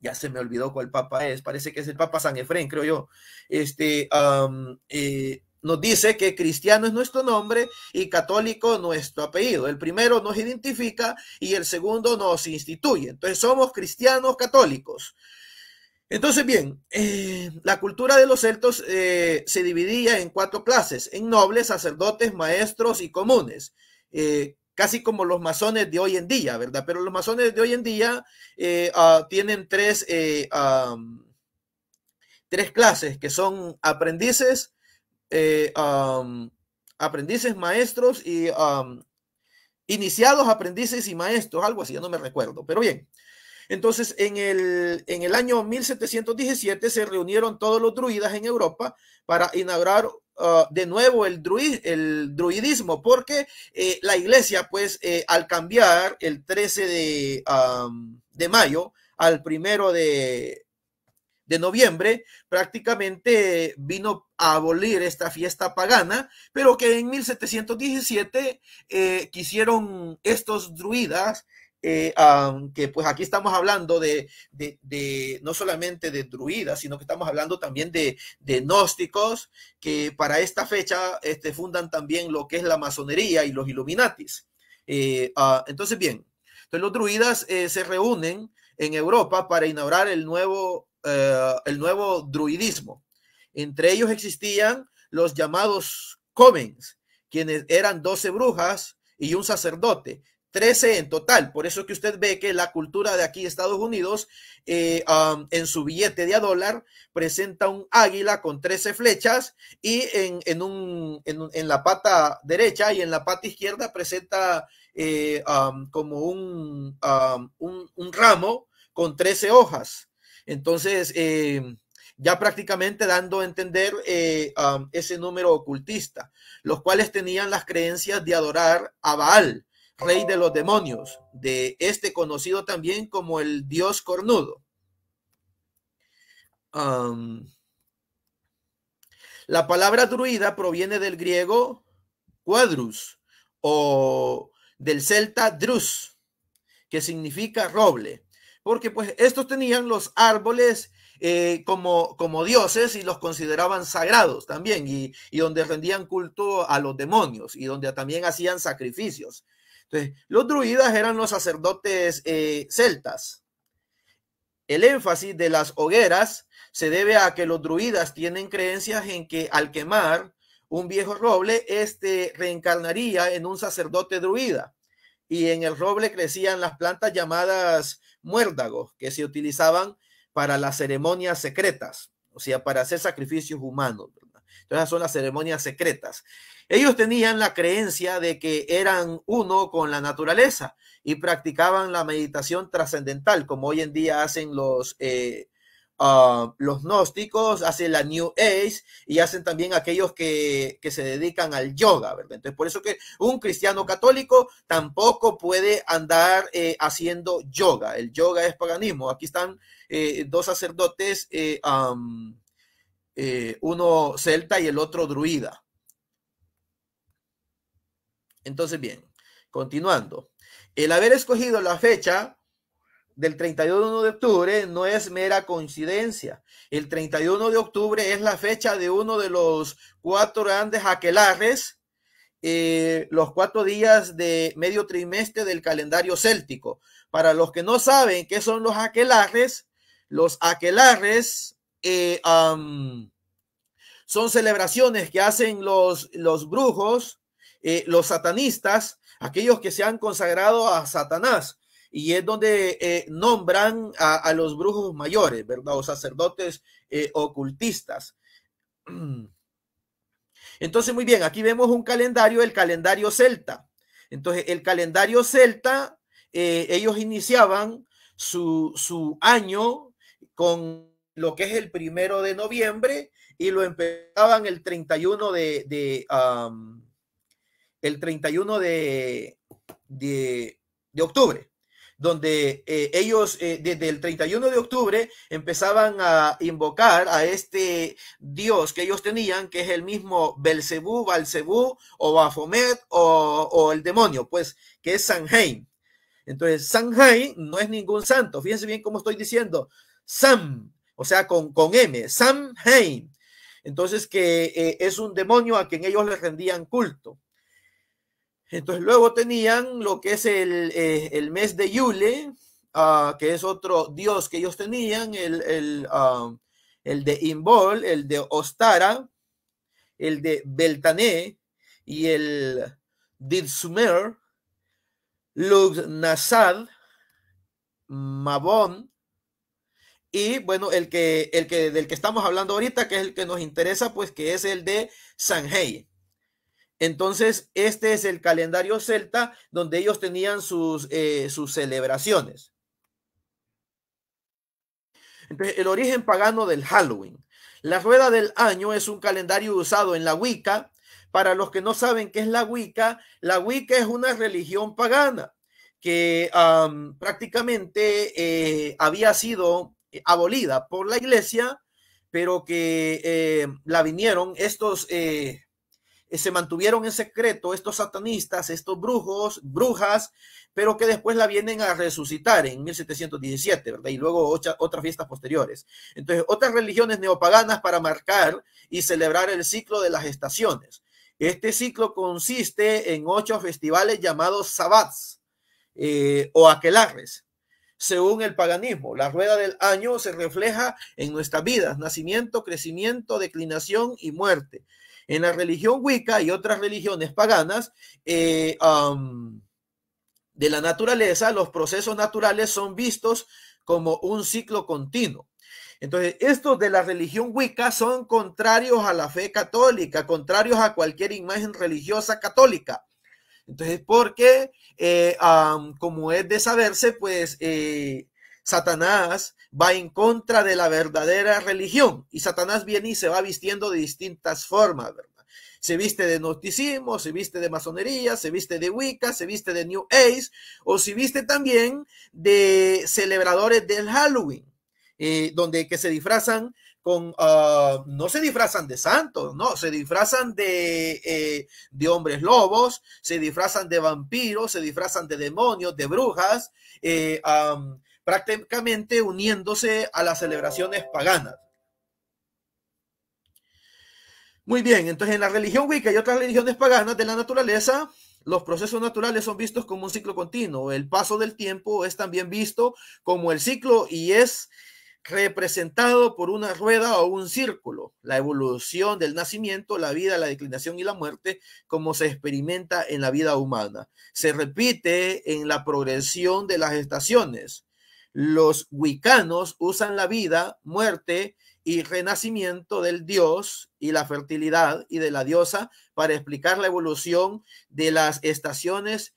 ya se me olvidó cuál Papa es, parece que es el Papa San Efrén, creo yo, este, eh, nos dice que cristiano es nuestro nombre y católico nuestro apellido. El primero nos identifica y el segundo nos instituye. Entonces somos cristianos católicos. Entonces, bien, eh, la cultura de los celtos eh, se dividía en cuatro clases, en nobles, sacerdotes, maestros y comunes, eh, casi como los masones de hoy en día, ¿verdad? Pero los masones de hoy en día ah, tienen tres, tres clases, que son aprendices, eh, aprendices, maestros y iniciados, aprendices y maestros, algo así, ya no me recuerdo. Pero bien, entonces en el, en el año 1717 se reunieron todos los druidas en Europa para inaugurar ah, de nuevo el, el druidismo, porque eh, la iglesia, pues, eh, al cambiar el 13 de mayo al primero de, de noviembre, prácticamente vino a abolir esta fiesta pagana, pero que en 1717 eh, quisieron estos druidas, eh, que pues aquí estamos hablando de, no solamente de druidas, sino que estamos hablando también de, gnósticos, que para esta fecha este, fundan también lo que es la masonería y los iluminatis. Eh, ah, entonces, bien, los druidas se reúnen en Europa para inaugurar el nuevo eh, el nuevo druidismo. Entre ellos existían los llamados Comens, quienes eran 12 brujas y un sacerdote, 13 en total. Por eso que usted ve que la cultura de aquí, Estados Unidos, eh, en su billete de a dólar, presenta un águila con 13 flechas y en, en, un, en, la pata derecha y en la pata izquierda presenta eh, como un, un, un ramo con 13 hojas. Entonces, eh, ya prácticamente dando a entender eh, ese número ocultista, los cuales tenían las creencias de adorar a Baal, rey de los demonios, de este conocido también como el dios cornudo. la palabra druida proviene del griego quadrus o del celta drus, que significa roble porque pues estos tenían los árboles eh, como, como dioses y los consideraban sagrados también, y, donde rendían culto a los demonios y donde también hacían sacrificios. Entonces, los druidas eran los sacerdotes eh, celtas. El énfasis de las hogueras se debe a que los druidas tienen creencias en que al quemar un viejo roble, este reencarnaría en un sacerdote druida. Y en el roble crecían las plantas llamadas muérdagos que se utilizaban para las ceremonias secretas, o sea, para hacer sacrificios humanos. Entonces, esas son las ceremonias secretas. Ellos tenían la creencia de que eran uno con la naturaleza y practicaban la meditación trascendental, como hoy en día hacen los eh, Ah, los gnósticos, hacen la New Age y hacen también aquellos que, se dedican al yoga, ¿verdad? Entonces, por eso que un cristiano católico tampoco puede andar eh, haciendo yoga. El yoga es paganismo. Aquí están eh, dos sacerdotes, eh, uno celta y el otro druida. Entonces, bien, continuando. El haber escogido la fecha del 31 de octubre no es mera coincidencia. El 31 de octubre es la fecha de uno de los cuatro grandes aquelares, eh, los cuatro días de medio trimestre del calendario céltico. Para los que no saben qué son los aquelares, los aquelares eh, son celebraciones que hacen los, los brujos, eh, los satanistas, aquellos que se han consagrado a Satanás y es donde eh, nombran a, los brujos mayores, ¿verdad? O sacerdotes eh, ocultistas. [CLEARS THROAT] Entonces, muy bien, aquí vemos un calendario, el calendario celta. Entonces, el calendario celta, eh, ellos iniciaban su, año con lo que es el primero de noviembre y lo empezaban el 31 de, el 31 de, de octubre donde eh, ellos eh, desde el 31 de octubre empezaban a invocar a este dios que ellos tenían, que es el mismo Belcebú, Balcebú o Bafomet o, el demonio, pues que es Sanheim. Entonces, Sanheim no es ningún santo. Fíjense bien cómo estoy diciendo. Sam, o sea, con, con M, Samheim. Entonces, que eh, es un demonio a quien ellos le rendían culto. Entonces luego tenían lo que es el, eh, mes de Yule, ah, que es otro dios que ellos tenían, ah, el, de Imbol, el de Ostara, el de Beltané y el Lug Lugnasad, Mabon y bueno, el que, el que del que estamos hablando ahorita, que es el que nos interesa, pues que es el de Sanhei. Entonces, este es el calendario celta donde ellos tenían sus, eh, sus celebraciones. Entonces, el origen pagano del Halloween. La rueda del año es un calendario usado en la Wicca. Para los que no saben qué es la Wicca, la Wicca es una religión pagana que prácticamente eh, había sido abolida por la iglesia, pero que eh, la vinieron estos eh, se mantuvieron en secreto estos satanistas, estos brujos, brujas, pero que después la vienen a resucitar en 1717, ¿verdad? Y luego otras fiestas posteriores. Entonces, otras religiones neopaganas para marcar y celebrar el ciclo de las estaciones. Este ciclo consiste en ocho festivales llamados sabbats eh, o aquelarres. Según el paganismo, la rueda del año se refleja en nuestras vidas, nacimiento, crecimiento, declinación y muerte. En la religión Wicca y otras religiones paganas, eh, de la naturaleza, los procesos naturales son vistos como un ciclo continuo. Entonces, estos de la religión Wicca son contrarios a la fe católica, contrarios a cualquier imagen religiosa católica. Entonces, porque, eh, como es de saberse, pues eh, Satanás va en contra de la verdadera religión. Y Satanás viene y se va vistiendo de distintas formas, ¿verdad? Se viste de gnosticismo, se viste de masonería, se viste de Wicca, se viste de New Age, o se viste también de celebradores del Halloween, eh, donde que se disfrazan con, ah, no se disfrazan de santos, no, se disfrazan de, eh, de hombres lobos, se disfrazan de vampiros, se disfrazan de demonios, de brujas, eh, prácticamente uniéndose a las celebraciones paganas. Muy bien, entonces en la religión Wicca y otras religiones paganas de la naturaleza, los procesos naturales son vistos como un ciclo continuo. El paso del tiempo es también visto como el ciclo y es representado por una rueda o un círculo, la evolución del nacimiento, la vida, la declinación y la muerte, como se experimenta en la vida humana. Se repite en la progresión de las estaciones los wicanos usan la vida, muerte y renacimiento del dios y la fertilidad y de la diosa para explicar la evolución de las estaciones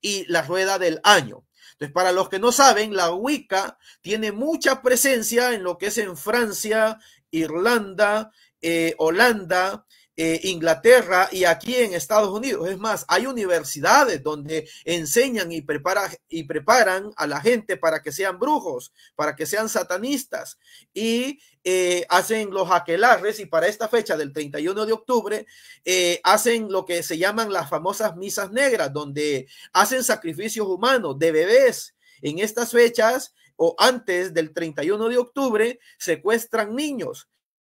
y la rueda del año. Entonces, para los que no saben, la Wicca tiene mucha presencia en lo que es en Francia, Irlanda, eh, Holanda, eh, Inglaterra y aquí en Estados Unidos. Es más, hay universidades donde enseñan y, preparan y preparan a la gente para que sean brujos, para que sean satanistas y eh, hacen los aquelarres y para esta fecha del 31 de octubre eh, hacen lo que se llaman las famosas misas negras, donde hacen sacrificios humanos de bebés. En estas fechas o antes del 31 de octubre secuestran niños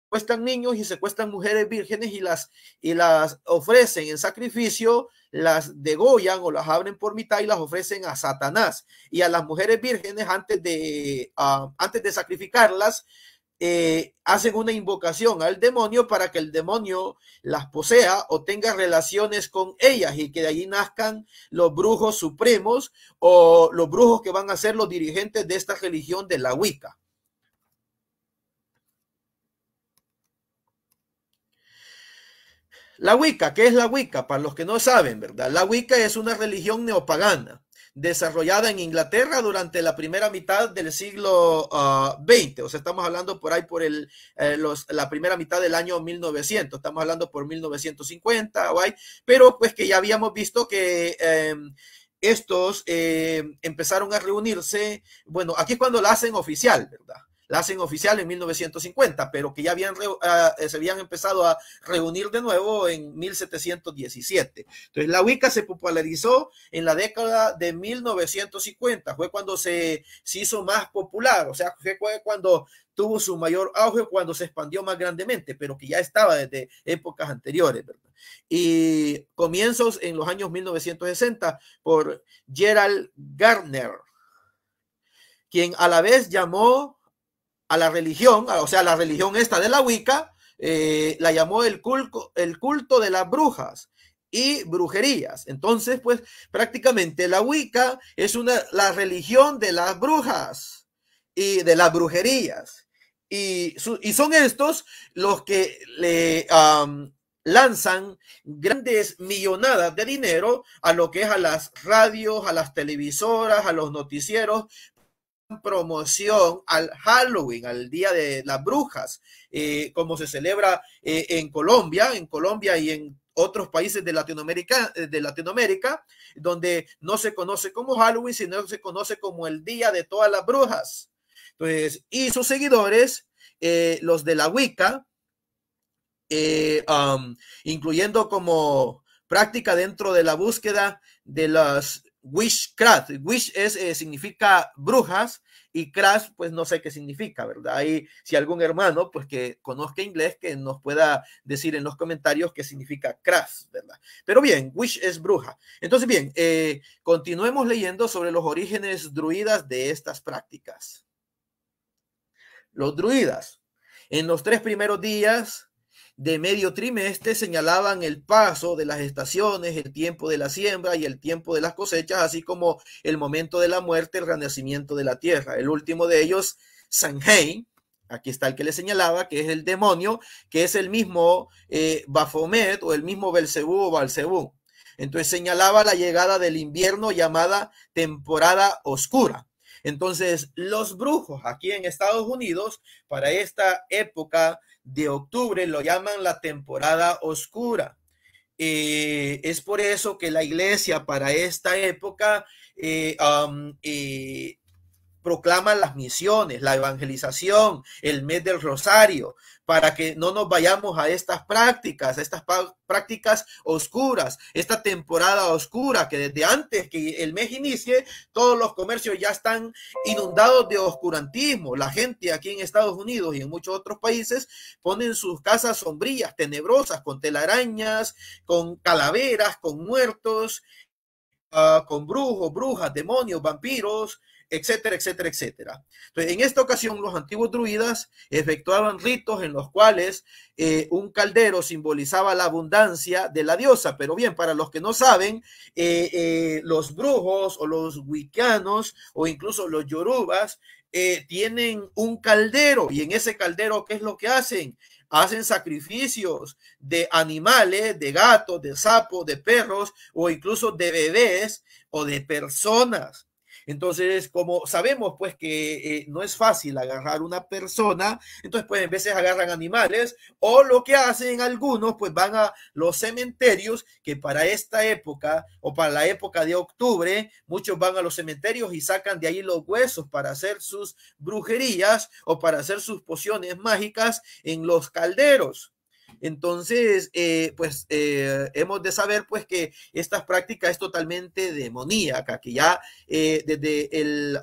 secuestran niños y secuestran mujeres vírgenes y las, y las ofrecen en sacrificio, las degollan o las abren por mitad y las ofrecen a Satanás. Y a las mujeres vírgenes antes de, ah, antes de sacrificarlas, eh, hacen una invocación al demonio para que el demonio las posea o tenga relaciones con ellas y que de allí nazcan los brujos supremos o los brujos que van a ser los dirigentes de esta religión de la Wicca. La Wicca, ¿qué es la Wicca? Para los que no saben, ¿verdad? La Wicca es una religión neopagana desarrollada en Inglaterra durante la primera mitad del siglo XX. Ah, o sea, estamos hablando por ahí por el, eh, la primera mitad del año 1900. Estamos hablando por 1950, ¿vale? pero pues que ya habíamos visto que em, estos eh, empezaron a reunirse. Bueno, aquí es cuando la hacen oficial, ¿verdad? la hacen oficial en 1950, pero que ya habían ah, eh, se habían empezado a reunir de nuevo en 1717. Entonces la Wicca se popularizó en la década de 1950, fue cuando se, se hizo más popular, o sea, fue cuando tuvo su mayor auge, cuando se expandió más grandemente, pero que ya estaba desde épocas anteriores, Y comienzos en los años 1960 por Gerald Gardner, quien a la vez llamó a la religión, o sea, la religión esta de la Wicca, eh, la llamó el culto, el culto de las brujas y brujerías. Entonces, pues prácticamente la Wicca es una, la religión de las brujas y de las brujerías. Y, y son estos los que le lanzan grandes millonadas de dinero a lo que es a las radios, a las televisoras, a los noticieros, promoción al Halloween, al Día de las Brujas, eh, como se celebra eh, en Colombia, en Colombia y en otros países de Latinoamérica, eh, de Latinoamérica, donde no se conoce como Halloween, sino se conoce como el Día de todas las Brujas. Entonces, y sus seguidores, los de la Wicca, um, incluyendo como práctica dentro de la búsqueda de las Wish Witch es, eh, significa brujas y craft, pues no sé qué significa, ¿verdad? Y si algún hermano, pues que conozca inglés, que nos pueda decir en los comentarios qué significa craft, ¿verdad? Pero bien, Wish es bruja. Entonces, bien, eh, continuemos leyendo sobre los orígenes druidas de estas prácticas. Los druidas, en los tres primeros días de medio trimestre señalaban el paso de las estaciones, el tiempo de la siembra y el tiempo de las cosechas, así como el momento de la muerte, el renacimiento de la tierra. El último de ellos, Sanheim, aquí está el que le señalaba, que es el demonio, que es el mismo eh, Bafomet o el mismo Belcebú o Balcebú. Entonces señalaba la llegada del invierno llamada temporada oscura. Entonces, los brujos aquí en Estados Unidos para esta época de octubre lo llaman la temporada oscura. Eh, es por eso que la iglesia para esta época eh, um, eh, proclaman las misiones, la evangelización, el mes del rosario, para que no nos vayamos a estas prácticas, a estas prácticas oscuras, esta temporada oscura que desde antes que el mes inicie, todos los comercios ya están inundados de oscurantismo. La gente aquí en Estados Unidos y en muchos otros países ponen sus casas sombrías, tenebrosas, con telarañas, con calaveras, con muertos, ah, con brujos, brujas, demonios, vampiros, etcétera, etcétera, etcétera. Entonces, en esta ocasión, los antiguos druidas efectuaban ritos en los cuales eh, un caldero simbolizaba la abundancia de la diosa. Pero bien, para los que no saben, eh, eh, los brujos o los wiccanos o incluso los yorubas tienen un caldero y en ese caldero, ¿qué es lo que hacen? hacen sacrificios de animales, de gatos, de sapos, de perros o incluso de bebés o de personas. Entonces, como sabemos, pues que eh, no es fácil agarrar una persona, entonces, pues, en veces agarran animales o lo que hacen algunos, pues, van a los cementerios que para esta época o para la época de octubre, muchos van a los cementerios y sacan de ahí los huesos para hacer sus brujerías o para hacer sus pociones mágicas en los calderos. Entonces, eh, pues eh, hemos de saber pues que esta práctica es totalmente demoníaca, que ya eh, desde el...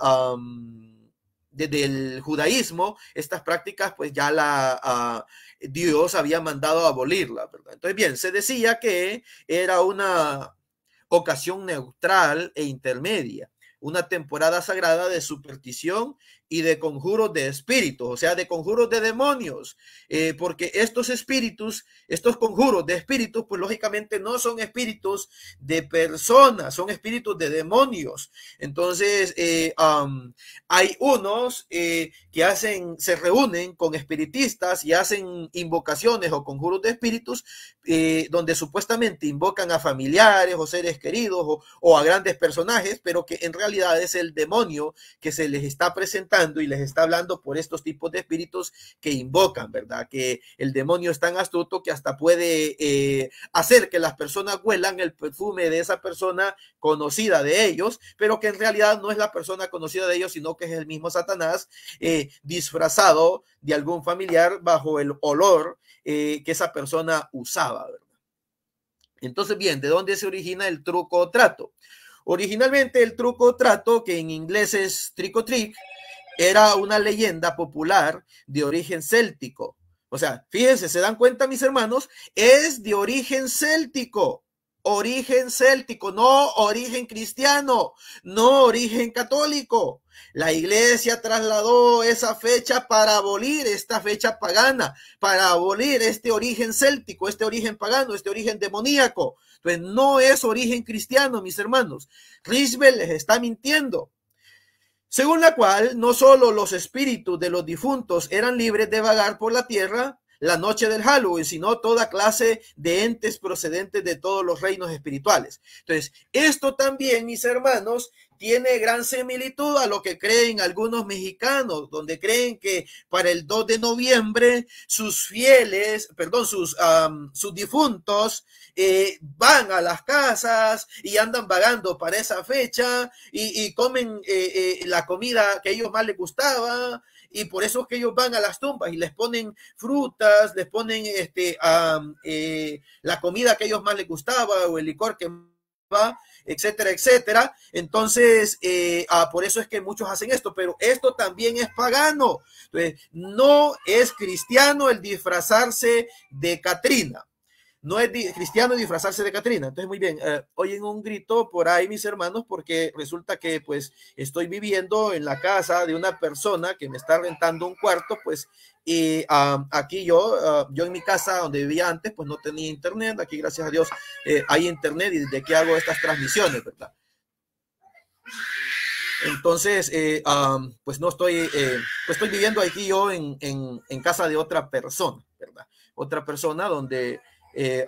desde el judaísmo, estas prácticas, pues ya la ah, Dios había mandado abolirla, ¿verdad? Entonces, bien, se decía que era una ocasión neutral e intermedia, una temporada sagrada de superstición y de conjuros de espíritus, o sea, de conjuros de demonios, eh, porque estos espíritus, estos conjuros de espíritus, pues lógicamente no son espíritus de personas, son espíritus de demonios. Entonces, eh, hay unos eh, que hacen, se reúnen con espiritistas y hacen invocaciones o conjuros de espíritus, donde supuestamente invocan a familiares o seres queridos o a grandes personajes, pero que en realidad es el demonio que se les está presentando y les está hablando por estos tipos de espíritus que invocan, ¿verdad? Que el demonio es tan astuto que hasta puede eh, hacer que las personas huelan el perfume de esa persona conocida de ellos, pero que en realidad no es la persona conocida de ellos, sino que es el mismo Satanás eh, disfrazado de algún familiar bajo el olor eh, que esa persona usaba, ¿verdad? Entonces, bien, ¿de dónde se origina el truco trato? Originalmente el truco trato, que en inglés es trick o era una leyenda popular de origen céltico. O sea, fíjense, se dan cuenta mis hermanos, es de origen céltico, origen céltico, no origen cristiano, no origen católico. La iglesia trasladó esa fecha para abolir esta fecha pagana, para abolir este origen céltico, este origen pagano, este origen demoníaco. Entonces, pues no es origen cristiano, mis hermanos. Roosevelt les está mintiendo según la cual no solo los espíritus de los difuntos eran libres de vagar por la tierra, la noche del Halloween, sino toda clase de entes procedentes de todos los reinos espirituales. Entonces, esto también, mis hermanos, tiene gran similitud a lo que creen algunos mexicanos, donde creen que para el 2 de noviembre sus fieles, perdón, sus, sus difuntos eh, van a las casas y andan vagando para esa fecha y, comen eh, eh, la comida que a ellos más les gustaba y por eso es que ellos van a las tumbas y les ponen frutas, les ponen este, eh, la comida que a ellos más les gustaba o el licor que va, etcétera, etcétera. Entonces, eh, ah, por eso es que muchos hacen esto, pero esto también es pagano. Entonces, no es cristiano el disfrazarse de Catrina no es cristiano disfrazarse de Catrina. Entonces, muy bien, eh, oyen un grito por ahí, mis hermanos, porque resulta que pues estoy viviendo en la casa de una persona que me está rentando un cuarto, pues, y aquí yo, eh, yo en mi casa donde vivía antes, pues no tenía internet. Aquí, gracias a Dios, eh, hay internet y desde que hago estas transmisiones, ¿verdad? Entonces, eh, pues no estoy, pues estoy viviendo aquí yo en, en casa de otra persona, ¿verdad? Otra persona donde eh,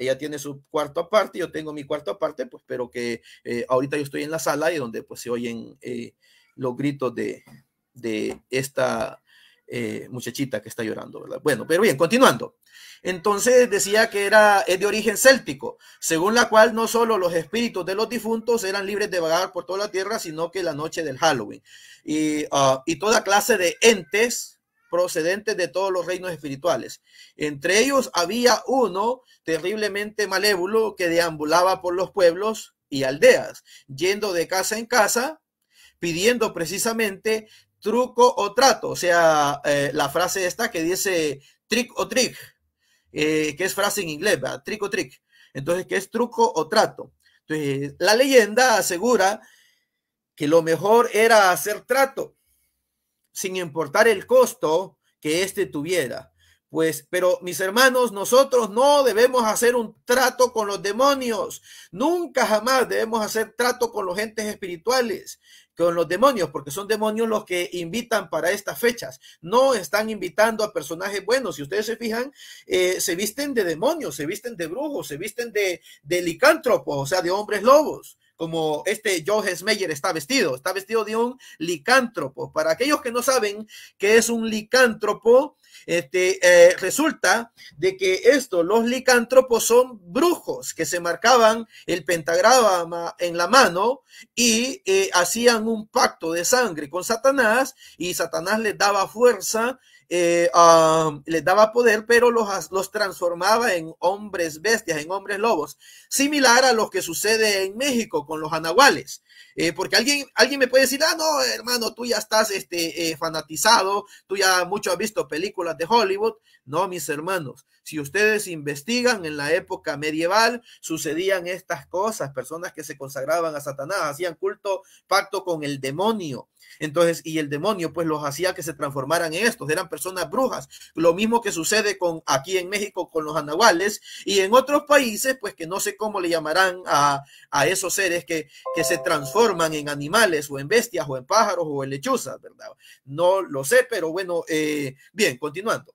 ella tiene su cuarto aparte, yo tengo mi cuarto aparte, pues, pero que eh, ahorita yo estoy en la sala y donde pues se oyen eh, los gritos de, de esta muchachita que está llorando, ¿verdad? Bueno, pero bien, continuando. Entonces decía que era es de origen céltico, según la cual no solo los espíritus de los difuntos eran libres de vagar por toda la tierra, sino que la noche del Halloween y, ah, y toda clase de entes procedentes de todos los reinos espirituales. Entre ellos había uno terriblemente malévolo que deambulaba por los pueblos y aldeas, yendo de casa en casa, pidiendo precisamente truco o trato, o sea, eh, la frase esta que dice trick o trick, eh, que es frase en inglés, trick o trick, entonces, que es truco o trato. la leyenda asegura que lo mejor era hacer trato sin importar el costo que éste tuviera. Pues, pero mis hermanos, nosotros no debemos hacer un trato con los demonios. Nunca jamás debemos hacer trato con los entes espirituales, con los demonios, porque son demonios los que invitan para estas fechas. No están invitando a personajes buenos. Si ustedes se fijan, eh, se visten de demonios, se visten de brujos, se visten de, de licántropos, o sea, de hombres lobos como este George Meyer está vestido. Está vestido de un licántropo. Para aquellos que no saben qué es un licántropo, este, eh, resulta de que esto, los licántropos son brujos que se marcaban el pentagrama en la mano y eh, hacían un pacto de sangre con Satanás y Satanás les daba fuerza eh, um, les daba poder, pero los, los transformaba en hombres bestias, en hombres lobos, similar a lo que sucede en México con los anahuales. Eh, porque alguien, alguien me puede decir, ah, no, hermano, tú ya estás este, eh, fanatizado, tú ya mucho has visto películas de Hollywood. No, mis hermanos, si ustedes investigan en la época medieval, sucedían estas cosas, personas que se consagraban a Satanás, hacían culto, pacto con el demonio. Entonces, y el demonio pues los hacía que se transformaran en estos, eran personas brujas. Lo mismo que sucede con aquí en México con los anahuales y en otros países, pues que no sé cómo le llamarán a, esos seres que, se transformaron forman en animales o en bestias o en pájaros o en lechuzas, ¿verdad? No lo sé, pero bueno, eh, bien, continuando.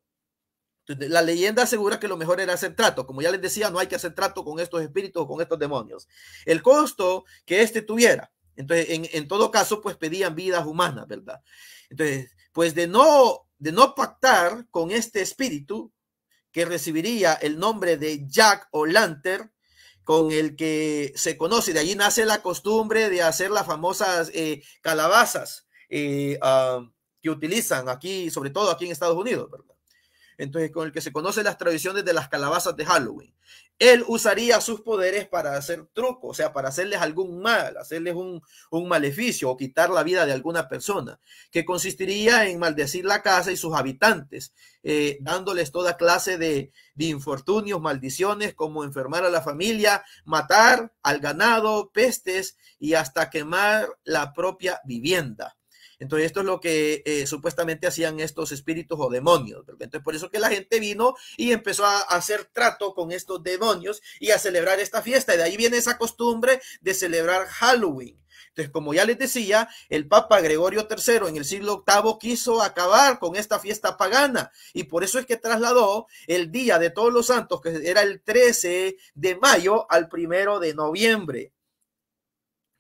La leyenda asegura que lo mejor era hacer trato. Como ya les decía, no hay que hacer trato con estos espíritus o con estos demonios. El costo que éste tuviera. Entonces, en, todo caso, pues pedían vidas humanas, ¿verdad? Entonces, pues de no, de no pactar con este espíritu que recibiría el nombre de Jack o Lantern, con el que se conoce. De allí nace la costumbre de hacer las famosas eh, calabazas eh, que utilizan aquí, sobre todo aquí en Estados Unidos, ¿verdad? entonces con el que se conocen las tradiciones de las calabazas de Halloween. Él usaría sus poderes para hacer trucos, o sea, para hacerles algún mal, hacerles un, maleficio o quitar la vida de alguna persona, que consistiría en maldecir la casa y sus habitantes, eh, dándoles toda clase de infortunios, maldiciones, como enfermar a la familia, matar al ganado, pestes y hasta quemar la propia vivienda. Entonces esto es lo que eh, supuestamente hacían estos espíritus o demonios. Entonces por eso que la gente vino y empezó a hacer trato con estos demonios y a celebrar esta fiesta. Y de ahí viene esa costumbre de celebrar Halloween. Entonces, como ya les decía, el Papa Gregorio III en el siglo VIII quiso acabar con esta fiesta pagana y por eso es que trasladó el Día de Todos los Santos, que era el 13 de mayo, al primero de noviembre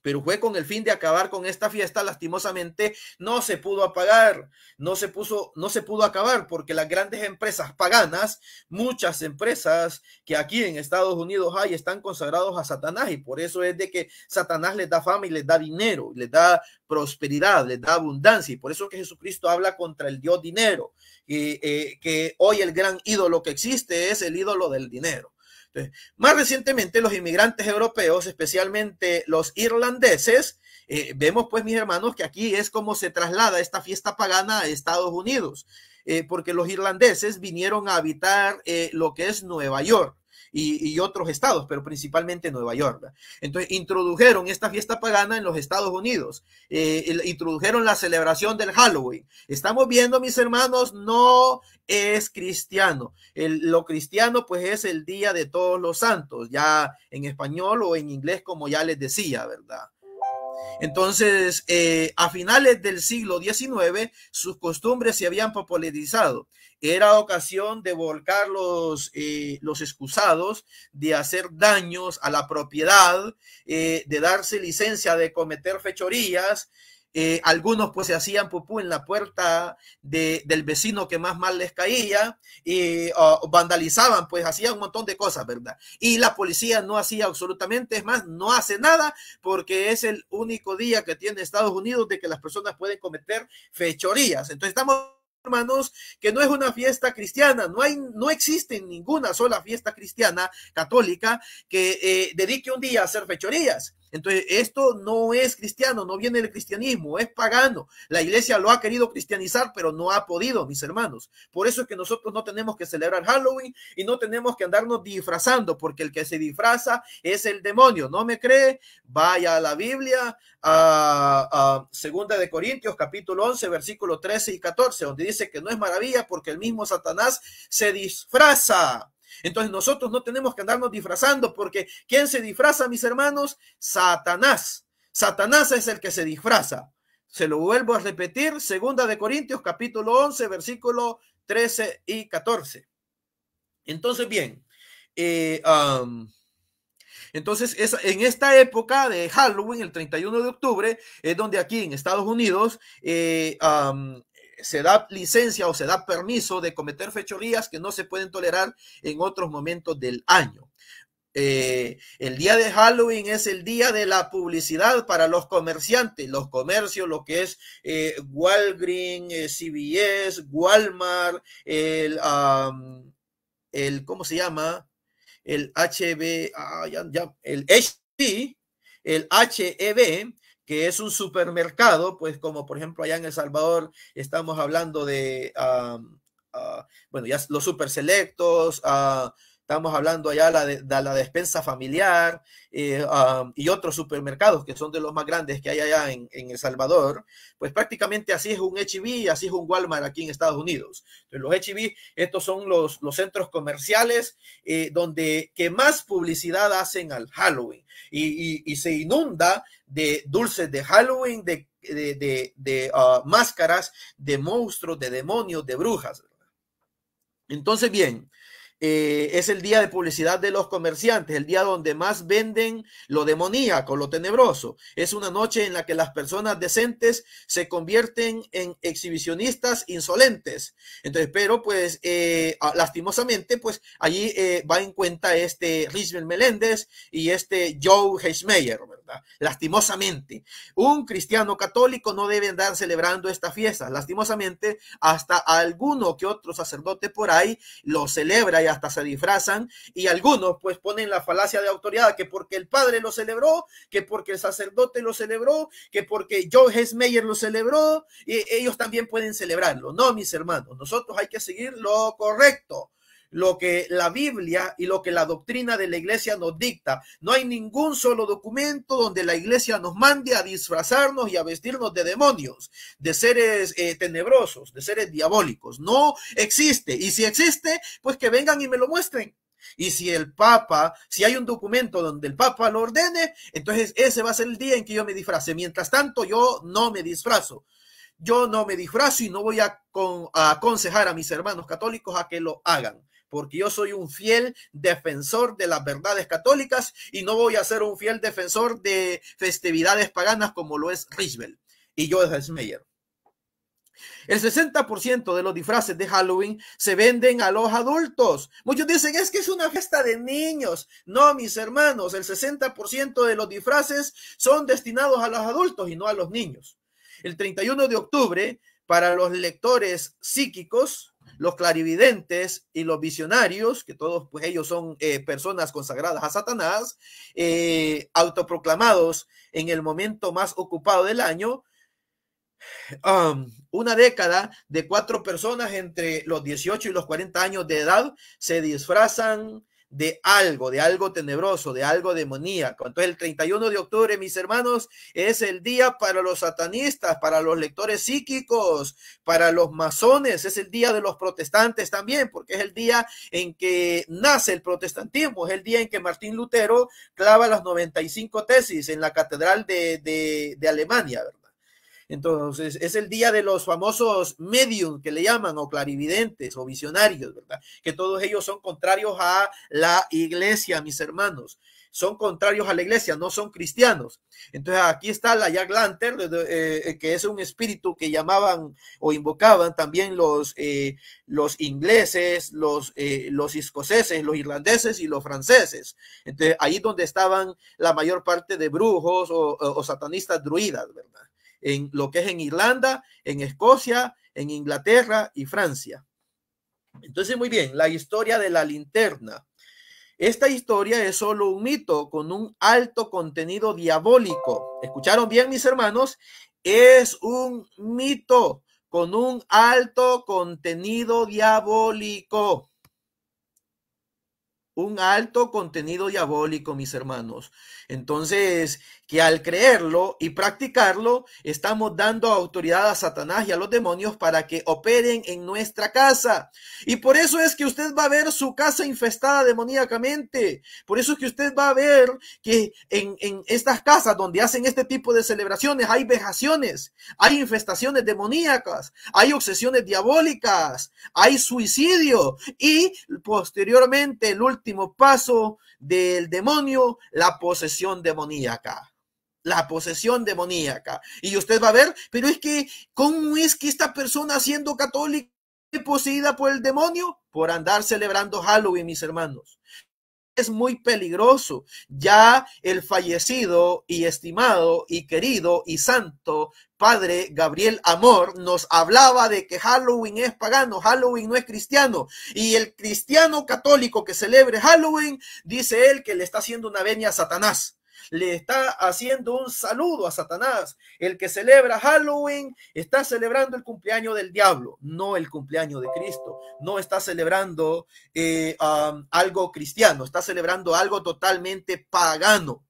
pero fue con el fin de acabar con esta fiesta, lastimosamente no se pudo apagar, no se puso, no se pudo acabar porque las grandes empresas paganas, muchas empresas que aquí en Estados Unidos hay están consagrados a Satanás y por eso es de que Satanás les da fama y les da dinero, les da prosperidad, les da abundancia y por eso que Jesucristo habla contra el Dios dinero, y, eh, que hoy el gran ídolo que existe es el ídolo del dinero. Este, más recientemente, los inmigrantes europeos, especialmente los irlandeses, eh, vemos pues, mis hermanos, que aquí es como se traslada esta fiesta pagana a Estados Unidos, eh, porque los irlandeses vinieron a habitar eh, lo que es Nueva York y, otros estados, pero principalmente Nueva York. Entonces, introdujeron esta fiesta pagana en los Estados Unidos, eh, introdujeron la celebración del Halloween. Estamos viendo, mis hermanos, no es cristiano. lo cristiano, pues, es el Día de Todos los Santos, ya en español o en inglés, como ya les decía, ¿verdad? Entonces, eh, a finales del siglo XIX, sus costumbres se habían popularizado era ocasión de volcar los, eh, los excusados, de hacer daños a la propiedad, eh, de darse licencia de cometer fechorías. Eh, algunos pues se hacían pupú en la puerta del vecino que más mal les caía y ah, vandalizaban, pues hacían un montón de cosas, ¿verdad? Y la policía no hacía absolutamente, es más, no hace nada porque es el único día que tiene Estados Unidos de que las personas pueden cometer fechorías. Entonces estamos hermanos, que no es una fiesta cristiana, no hay, no existe ninguna sola fiesta cristiana católica que eh, dedique un día a hacer fechorías. Entonces, esto no es cristiano, no viene del cristianismo, es pagano. La iglesia lo ha querido cristianizar, pero no ha podido, mis hermanos. Por eso es que nosotros no tenemos que celebrar Halloween y no tenemos que andarnos disfrazando, porque el que se disfraza es el demonio. ¿No me cree? Vaya a la Biblia, a, a Segunda de Corintios, capítulo 11, versículo 13 y 14, donde dice que no es maravilla porque el mismo Satanás se disfraza entonces nosotros no tenemos que andarnos disfrazando porque ¿quién se disfraza, mis hermanos? Satanás. Satanás es el que se disfraza. Se lo vuelvo a repetir, segunda de Corintios capítulo 11, versículo 13 y 14. Entonces, bien, eh, entonces es, en esta época de Halloween, el 31 de octubre, es donde aquí en Estados Unidos eh, se da licencia o se da permiso de cometer fechorías que no se pueden tolerar en otros momentos del año. Eh, el día de Halloween es el día de la publicidad para los comerciantes, los comercios, lo que es Walgreen eh, Walgreens, eh, CBS, Walmart, el, ¿cómo se llama? El HB, ah, el HB, el HEB, que es un supermercado, pues como por ejemplo allá en El Salvador estamos hablando de, ah, ah, bueno, ya los super selectos, ah, estamos hablando allá de, la despensa familiar eh, y otros supermercados que son de los más grandes que hay allá en, El Salvador, pues prácticamente así es un H&B, e así es un Walmart aquí en Estados Unidos. Entonces, los H&B, e estos son los, los centros comerciales eh, donde que más publicidad hacen al Halloween y, se inunda de dulces de Halloween, de, ah, máscaras, de monstruos, de demonios, de brujas. Entonces, bien, eh, es el día de publicidad de los comerciantes, el día donde más venden lo demoníaco, lo tenebroso. Es una noche en la que las personas decentes se convierten en exhibicionistas insolentes. Entonces, pero pues eh, lastimosamente, pues allí eh, va en cuenta este Rismel Meléndez y este Joe Heismeyer, ¿verdad? Lastimosamente. Un cristiano católico no debe andar celebrando esta fiesta. Lastimosamente, hasta alguno que otro sacerdote por ahí lo celebra y hasta se disfrazan y algunos pues ponen la falacia de autoridad que porque el padre lo celebró, que porque el sacerdote lo celebró, que porque George Meyer lo celebró, y ellos también pueden celebrarlo. No, mis hermanos, nosotros hay que seguir lo correcto lo que la Biblia y lo que la doctrina de la iglesia nos dicta. No hay ningún solo documento donde la iglesia nos mande a disfrazarnos y a vestirnos de demonios, de seres eh, tenebrosos, de seres diabólicos. No existe. Y si existe, pues que vengan y me lo muestren. Y si el Papa, si hay un documento donde el Papa lo ordene, entonces ese va a ser el día en que yo me disfrace. Mientras tanto, yo no me disfrazo. Yo no me disfrazo y no voy a aconsejar a mis hermanos católicos a que lo hagan porque yo soy un fiel defensor de las verdades católicas y no voy a ser un fiel defensor de festividades paganas como lo es Risbel y Joseph Smeyer. El 60% de los disfraces de Halloween se venden a los adultos. Muchos dicen, es que es una fiesta de niños. No, mis hermanos, el 60% de los disfraces son destinados a los adultos y no a los niños. El 31 de octubre, para los lectores psíquicos, los clarividentes y los visionarios, que todos pues, ellos son eh, personas consagradas a Satanás, eh, autoproclamados en el momento más ocupado del año, um, una década de cuatro personas entre los 18 y los 40 años de edad se disfrazan, de algo, de algo tenebroso, de algo demoníaco. Entonces el 31 de octubre, mis hermanos, es el día para los satanistas, para los lectores psíquicos, para los masones, es el día de los protestantes también, porque es el día en que nace el protestantismo, es el día en que Martín Lutero clava las 95 tesis en la catedral de, de Alemania, ¿verdad? Entonces, es el día de los famosos medium que le llaman, o clarividentes, o visionarios, ¿verdad? Que todos ellos son contrarios a la iglesia, mis hermanos son contrarios a la iglesia, no son cristianos. Entonces aquí está la Jack Lantern, eh, eh, que es un espíritu que llamaban o invocaban también los, eh, los ingleses, los, los escoceses, los irlandeses y los franceses. Entonces ahí donde estaban la mayor parte de brujos o satanistas druidas, ¿verdad? en lo que es en Irlanda, en Escocia, en Inglaterra y Francia. Entonces, muy bien, la historia de la linterna. Esta historia es solo un mito con un alto contenido diabólico. ¿Escucharon bien, mis hermanos? Es un mito con un alto contenido diabólico. Un alto contenido diabólico, mis hermanos. Entonces, que al creerlo y practicarlo, estamos dando autoridad a Satanás y a los demonios para que operen en nuestra casa. Y por eso es que usted va a ver su casa infestada demoníacamente. Por eso es que usted va a ver que en, en estas casas donde hacen este tipo de celebraciones hay vejaciones, hay infestaciones demoníacas, hay obsesiones diabólicas, hay suicidio y posteriormente el último paso del demonio la posesión demoníaca. La posesión demoníaca. Y usted va a ver, pero es que, ¿cómo es que esta persona siendo católica es poseída por el demonio? Por andar celebrando Halloween, mis hermanos es muy peligroso. Ya el fallecido y estimado y querido y santo padre Gabriel Amor nos hablaba de que Halloween es pagano, Halloween no es cristiano. Y el cristiano católico que celebre Halloween, dice él que le está haciendo una venia a Satanás le está haciendo un saludo a Satanás. El que celebra Halloween está celebrando el cumpleaños del diablo, no el cumpleaños de Cristo. No está celebrando eh, um, algo cristiano, está celebrando algo totalmente pagano.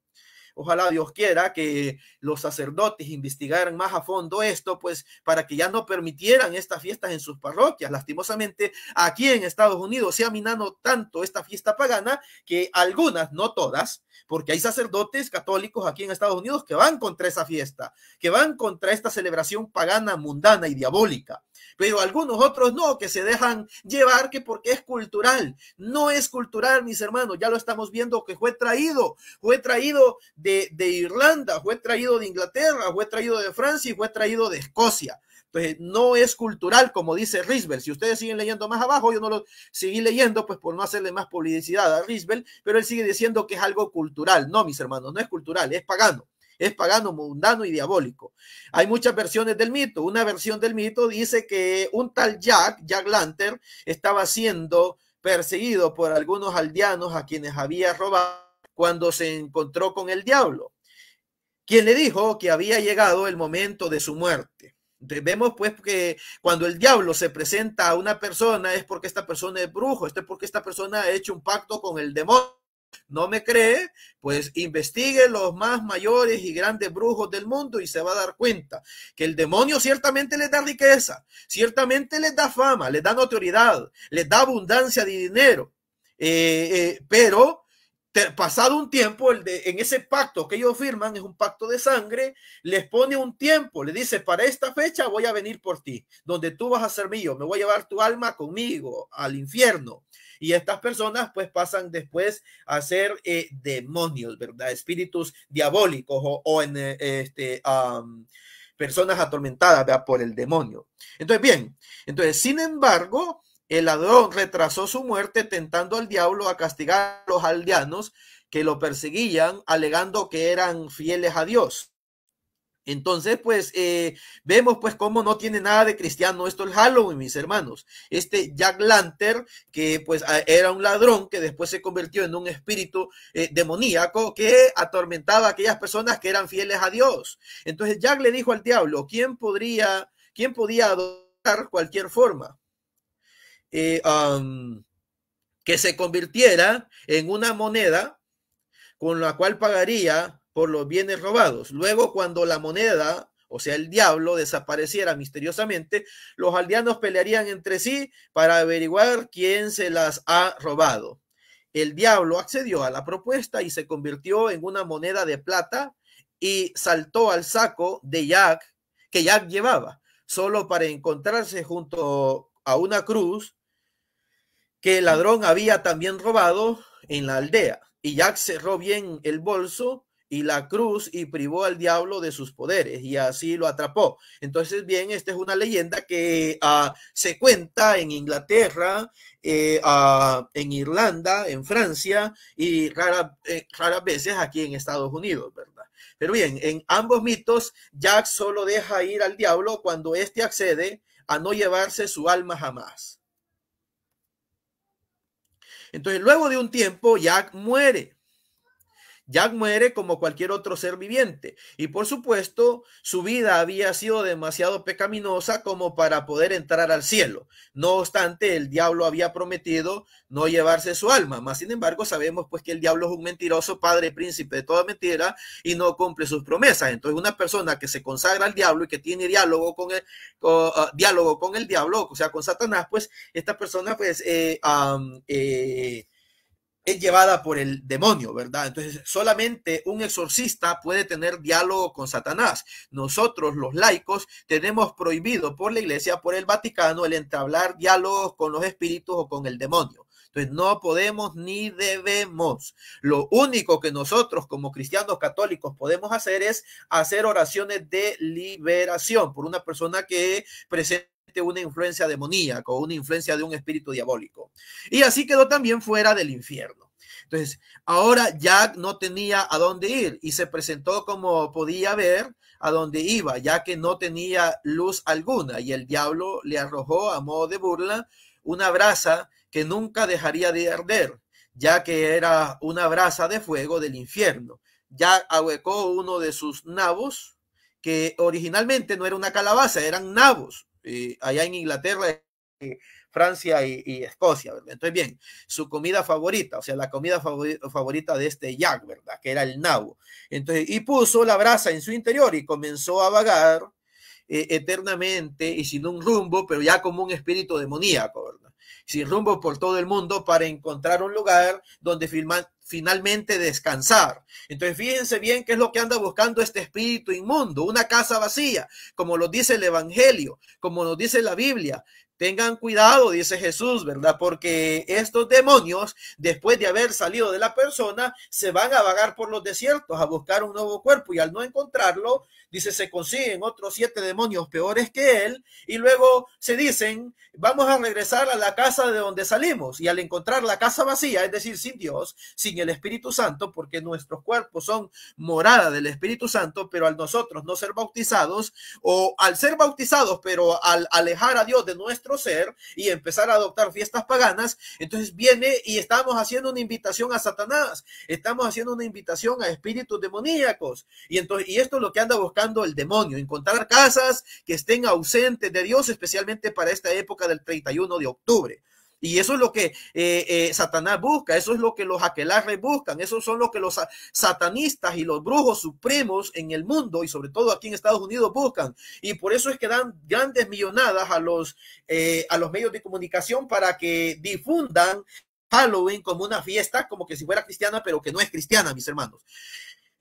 Ojalá Dios quiera que los sacerdotes investigaran más a fondo esto, pues para que ya no permitieran estas fiestas en sus parroquias. Lastimosamente, aquí en Estados Unidos se ha minado tanto esta fiesta pagana que algunas, no todas, porque hay sacerdotes católicos aquí en Estados Unidos que van contra esa fiesta, que van contra esta celebración pagana, mundana y diabólica. Pero algunos otros no, que se dejan llevar que porque es cultural. No es cultural, mis hermanos. Ya lo estamos viendo que fue traído. Fue traído de, de Irlanda, fue traído de Inglaterra, fue traído de Francia y fue traído de Escocia. Entonces, pues no es cultural, como dice Risbel. Si ustedes siguen leyendo más abajo, yo no lo seguí leyendo, pues por no hacerle más publicidad a Risbel, pero él sigue diciendo que es algo cultural. No, mis hermanos, no es cultural, es pagano es pagano, mundano y diabólico. Hay muchas versiones del mito. Una versión del mito dice que un tal Jack, Jack Lantern, estaba siendo perseguido por algunos aldeanos a quienes había robado cuando se encontró con el diablo, quien le dijo que había llegado el momento de su muerte. Vemos pues que cuando el diablo se presenta a una persona es porque esta persona es brujo, Esto es porque esta persona ha hecho un pacto con el demonio no me cree, pues investigue los más mayores y grandes brujos del mundo y se va a dar cuenta que el demonio ciertamente les da riqueza, ciertamente les da fama, les da notoriedad, les da abundancia de dinero, eh, eh, pero pasado un tiempo, en ese pacto que ellos firman, es un pacto de sangre, les pone un tiempo, le dice, para esta fecha voy a venir por ti, donde tú vas a ser mío, me voy a llevar tu alma conmigo al infierno y estas personas pues pasan después a ser eh, demonios, ¿verdad? Espíritus diabólicos o, en eh, este... personas atormentadas por el demonio. Entonces, bien, entonces, sin embargo, el ladrón retrasó su muerte tentando al diablo a castigar a los aldeanos que lo perseguían, alegando que eran fieles a Dios. Entonces, pues eh, vemos pues cómo no tiene nada de cristiano esto el Halloween, mis hermanos. Este Jack Lanter que pues era un ladrón que después se convirtió en un espíritu eh, demoníaco que atormentaba a aquellas personas que eran fieles a Dios. Entonces Jack le dijo al diablo, ¿quién podría, quién podía adoptar cualquier forma? Eh, que se convirtiera en una moneda con la cual pagaría por los bienes robados. Luego, cuando la moneda, o sea, el diablo, desapareciera misteriosamente, los aldeanos pelearían entre sí para averiguar quién se las ha robado. El diablo accedió a la propuesta y se convirtió en una moneda de plata y saltó al saco de Jack que Jack llevaba, solo para encontrarse junto a una cruz que el ladrón había también robado en la aldea. Y Jack cerró bien el bolso y la cruz y privó al diablo de sus poderes y así lo atrapó. Entonces, bien, esta es una leyenda que ah, se cuenta en Inglaterra, eh, ah, en Irlanda, en Francia y rara, eh, raras veces aquí en Estados Unidos, ¿verdad? Pero bien, en ambos mitos, Jack solo deja ir al diablo cuando éste accede a no llevarse su alma jamás. Entonces, luego de un tiempo, Jack muere Jack muere como cualquier otro ser viviente y por supuesto su vida había sido demasiado pecaminosa como para poder entrar al cielo. No obstante, el diablo había prometido no llevarse su alma, mas sin embargo sabemos pues que el diablo es un mentiroso padre príncipe de toda mentira y no cumple sus promesas. Entonces una persona que se consagra al diablo y que tiene diálogo con el, ah, diálogo con el diablo, o sea, con Satanás, pues esta persona pues eh, eh, es llevada por el demonio, ¿verdad? Entonces, solamente un exorcista puede tener diálogo con Satanás. Nosotros, los laicos, tenemos prohibido por la Iglesia, por el Vaticano, el entablar diálogos con los espíritus o con el demonio. Entonces, no podemos ni debemos. Lo único que nosotros como cristianos católicos podemos hacer es hacer oraciones de liberación por una persona que presenta una influencia demoníaca una influencia de un espíritu diabólico. Y así quedó también fuera del infierno. Entonces, ahora Jack no tenía a dónde ir y se presentó como podía ver a dónde iba, ya que no tenía luz alguna y el diablo le arrojó a modo de burla una brasa que nunca dejaría de arder, ya que era una brasa de fuego del infierno. Jack ahuecó uno de sus nabos, que originalmente no era una calabaza, eran nabos, allá en Inglaterra, Francia y, Escocia, ¿verdad? Entonces, bien, su comida favorita, o sea, la comida favorita de este Jack, ¿verdad? Que era el nabo. Entonces, y puso la brasa en su interior y comenzó a vagar eh, eternamente y sin un rumbo, pero ya como un espíritu demoníaco, ¿verdad? sin rumbo por todo el mundo para encontrar un lugar donde filmar, finalmente descansar. Entonces, fíjense bien qué es lo que anda buscando este espíritu inmundo, una casa vacía, como lo dice el Evangelio, como nos dice la Biblia. Tengan cuidado, dice Jesús, ¿verdad? Porque estos demonios, después de haber salido de la persona, se van a vagar por los desiertos a buscar un nuevo cuerpo y al no encontrarlo, dice, se consiguen otros siete demonios peores que él, y luego se dicen, vamos a regresar a la casa de donde salimos, y al encontrar la casa vacía, es decir, sin Dios, sin el Espíritu Santo, porque nuestros cuerpos son morada del Espíritu Santo, pero al nosotros no ser bautizados, o al ser bautizados, pero al alejar a Dios de nuestro ser y empezar a adoptar fiestas paganas, entonces viene y estamos haciendo una invitación a Satanás, estamos haciendo una invitación a espíritus demoníacos, y entonces, y esto es lo que anda buscando el demonio, encontrar casas que estén ausentes de Dios, especialmente para esta época del 31 de octubre. Y eso es lo que eh, eh, Satanás busca, eso es lo que los aquelarres buscan, eso son lo que los satanistas y los brujos supremos en el mundo y sobre todo aquí en Estados Unidos buscan. Y por eso es que dan grandes millonadas a los, eh, a los medios de comunicación para que difundan Halloween como una fiesta, como que si fuera cristiana, pero que no es cristiana, mis hermanos.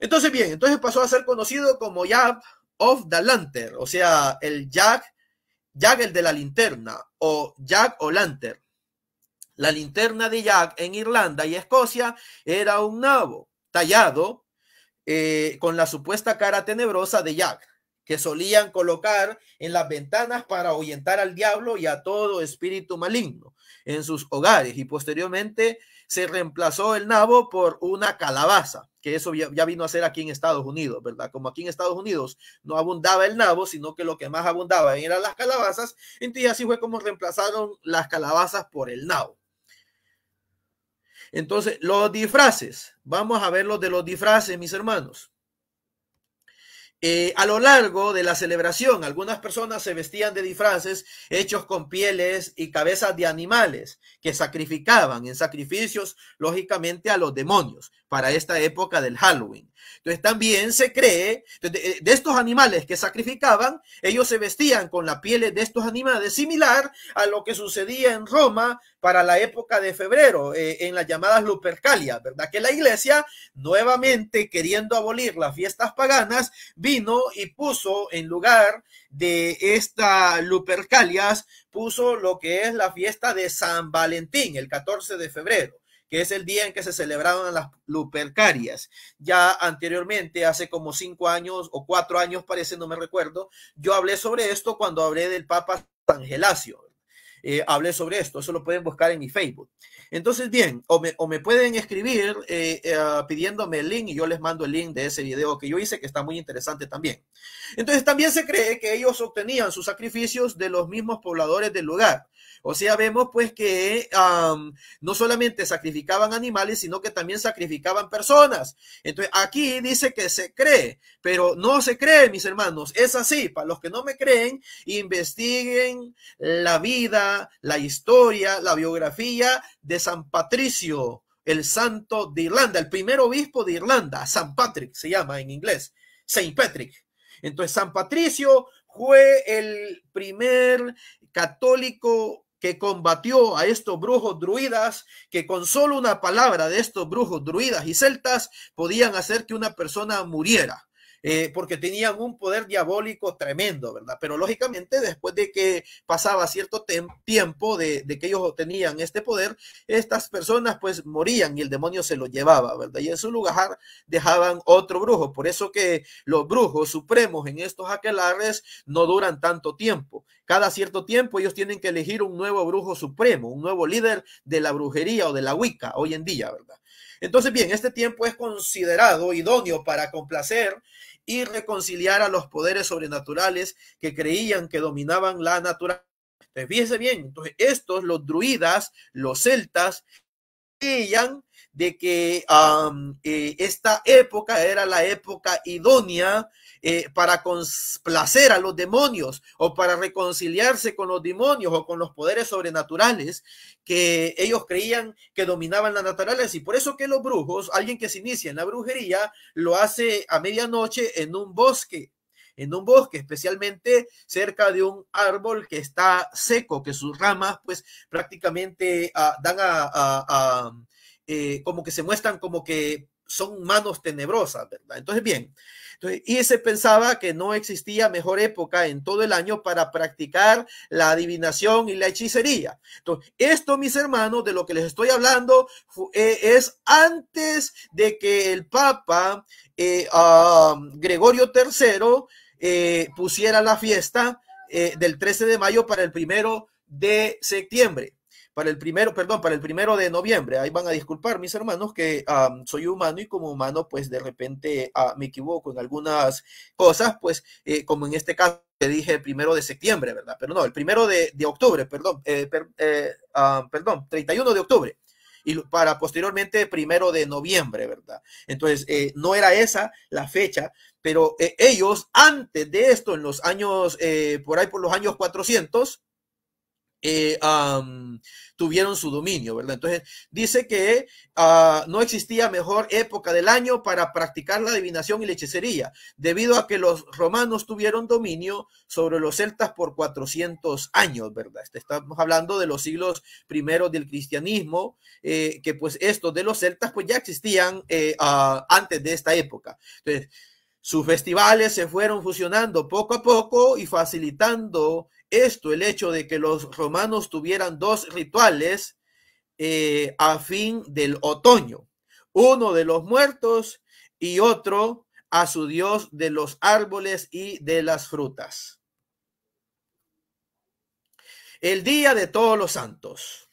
Entonces, bien, entonces pasó a ser conocido como Jack of the Lantern, o sea, el Jack, Jack el de la linterna, o Jack o Lantern. La linterna de Jack en Irlanda y Escocia era un nabo tallado eh, con la supuesta cara tenebrosa de Jack, que solían colocar en las ventanas para ahuyentar al diablo y a todo espíritu maligno en sus hogares y posteriormente se reemplazó el nabo por una calabaza, que eso ya, vino a ser aquí en Estados Unidos, ¿verdad? Como aquí en Estados Unidos no abundaba el nabo, sino que lo que más abundaba eran las calabazas, entonces así fue como reemplazaron las calabazas por el nabo. Entonces, los disfraces, vamos a ver los de los disfraces, mis hermanos. Eh, a lo largo de la celebración, algunas personas se vestían de disfraces hechos con pieles y cabezas de animales que sacrificaban en sacrificios, lógicamente, a los demonios para esta época del Halloween. Entonces también se cree, de, estos animales que sacrificaban, ellos se vestían con la piel de estos animales, similar a lo que sucedía en Roma para la época de febrero, eh, en las llamadas Lupercalia, ¿verdad? Que la iglesia, nuevamente queriendo abolir las fiestas paganas, vino y puso en lugar de esta Lupercalias, puso lo que es la fiesta de San Valentín, el 14 de febrero que es el día en que se celebraron las Lupercarias. Ya anteriormente, hace como cinco años o cuatro años, parece, no me recuerdo, yo hablé sobre esto cuando hablé del Papa San Gelacio. Eh, hablé sobre esto, eso lo pueden buscar en mi Facebook. Entonces, bien, o me, o me pueden escribir eh, eh, pidiéndome el link y yo les mando el link de ese video que yo hice, que está muy interesante también. Entonces, también se cree que ellos obtenían sus sacrificios de los mismos pobladores del lugar o sea, vemos pues que no solamente sacrificaban animales, sino que también sacrificaban personas. Entonces, aquí dice que se cree, pero no se cree, mis hermanos. Es así, para los que no me creen, investiguen la vida, la historia, la biografía de San Patricio, el santo de Irlanda, el primer obispo de Irlanda, San Patrick se llama en inglés, Saint Patrick. Entonces, San Patricio fue el primer católico que combatió a estos brujos druidas, que con solo una palabra de estos brujos druidas y celtas podían hacer que una persona muriera. Eh, porque tenían un poder diabólico tremendo, ¿verdad? Pero lógicamente después de que pasaba cierto tiempo de, que ellos tenían este poder, estas personas pues morían y el demonio se lo llevaba, ¿verdad? Y en su lugar dejaban otro brujo. Por eso que los brujos supremos en estos aquelares no duran tanto tiempo. Cada cierto tiempo ellos tienen que elegir un nuevo brujo supremo, un nuevo líder de la brujería o de la Wicca hoy en día, ¿verdad? Entonces, bien, este tiempo es considerado idóneo para complacer y reconciliar a los poderes sobrenaturales que creían que dominaban la naturaleza. Entonces, bien, entonces estos, los druidas, los celtas, creían de que eh, esta época era la época idónea eh, para complacer a los demonios o para reconciliarse con los demonios o con los poderes sobrenaturales que ellos creían que dominaban la naturaleza. Y por eso que los brujos, alguien que se inicia en la brujería, lo hace a medianoche en un bosque en un bosque, especialmente cerca de un árbol que está seco, que sus ramas pues prácticamente ah, dan a, eh, como que se muestran como que son manos tenebrosas, ¿verdad? Entonces, bien, y se pensaba que no existía mejor época en todo el año para practicar la adivinación y la hechicería. Entonces, esto, mis hermanos, de lo que les estoy hablando, eh, es antes de que el Papa eh, ah, Gregorio III pusiera la fiesta del 13 de mayo para el primero de septiembre para el primero, perdón, para el primero de noviembre. Ahí van a disculpar mis hermanos que soy humano y como humano pues de repente ah, me equivoco en algunas cosas, pues eh, como en este caso te dije el primero de septiembre, ¿verdad? Pero no, el primero de, octubre, perdón, eh, eh, perdón, 31 de octubre y para posteriormente primero de noviembre, ¿verdad? Entonces, no era esa la fecha, pero ellos antes de esto, en los años, por ahí por los años 400, eh, tuvieron su dominio, ¿verdad? Entonces dice que ah, no existía mejor época del año para practicar la adivinación y la hechicería, debido a que los romanos tuvieron dominio sobre los celtas por 400 años, ¿verdad? Este, estamos hablando de los siglos primeros del cristianismo, eh, que pues estos de los celtas pues ya existían eh, ah, antes de esta época. Entonces, sus festivales se fueron fusionando poco a poco y facilitando esto, el hecho de que los romanos tuvieran dos rituales eh, a fin del otoño, uno de los muertos y otro a su dios de los árboles y de las frutas. El día de todos los santos.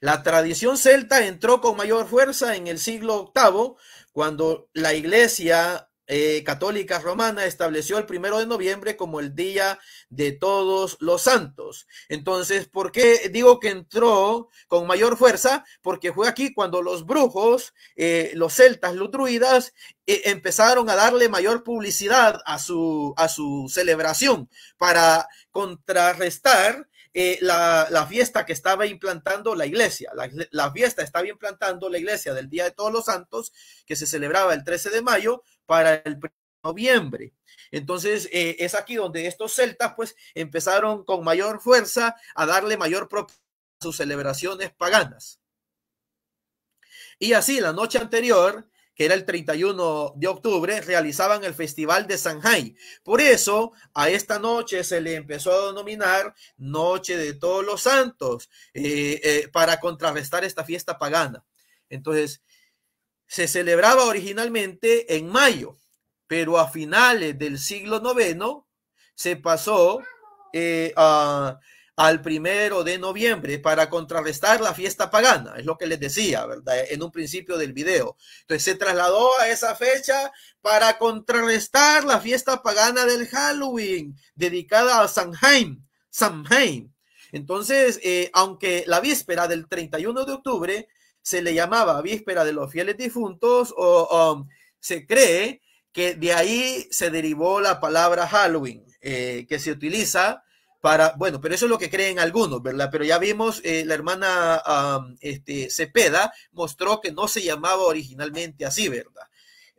La tradición celta entró con mayor fuerza en el siglo VIII, cuando la iglesia eh, católica Romana estableció el primero de noviembre como el Día de Todos los Santos. Entonces, ¿por qué digo que entró con mayor fuerza? Porque fue aquí cuando los brujos, eh, los celtas, los druidas, eh, empezaron a darle mayor publicidad a su, a su celebración para contrarrestar la, fiesta que estaba implantando la iglesia. La, la, fiesta estaba implantando la iglesia del Día de Todos los Santos, que se celebraba el 13 de mayo, para el noviembre. Entonces eh, es aquí donde estos celtas pues empezaron con mayor fuerza a darle mayor propósito a sus celebraciones paganas. Y así la noche anterior, que era el 31 de octubre, realizaban el festival de Shanghai. Por eso a esta noche se le empezó a denominar Noche de Todos los Santos eh, eh, para contrarrestar esta fiesta pagana. Entonces, se celebraba originalmente en mayo, pero a finales del siglo IX se pasó eh, a, al primero de noviembre para contrarrestar la fiesta pagana, es lo que les decía, ¿verdad? En un principio del video. Entonces se trasladó a esa fecha para contrarrestar la fiesta pagana del Halloween, dedicada a San Samhain. Entonces, eh, aunque la víspera del 31 de octubre se le llamaba víspera de los fieles difuntos o se cree que de ahí se derivó la palabra Halloween, eh, que se utiliza para, bueno, pero eso es lo que creen algunos, ¿verdad? Pero ya vimos, eh, la hermana este, Cepeda mostró que no se llamaba originalmente así, ¿verdad?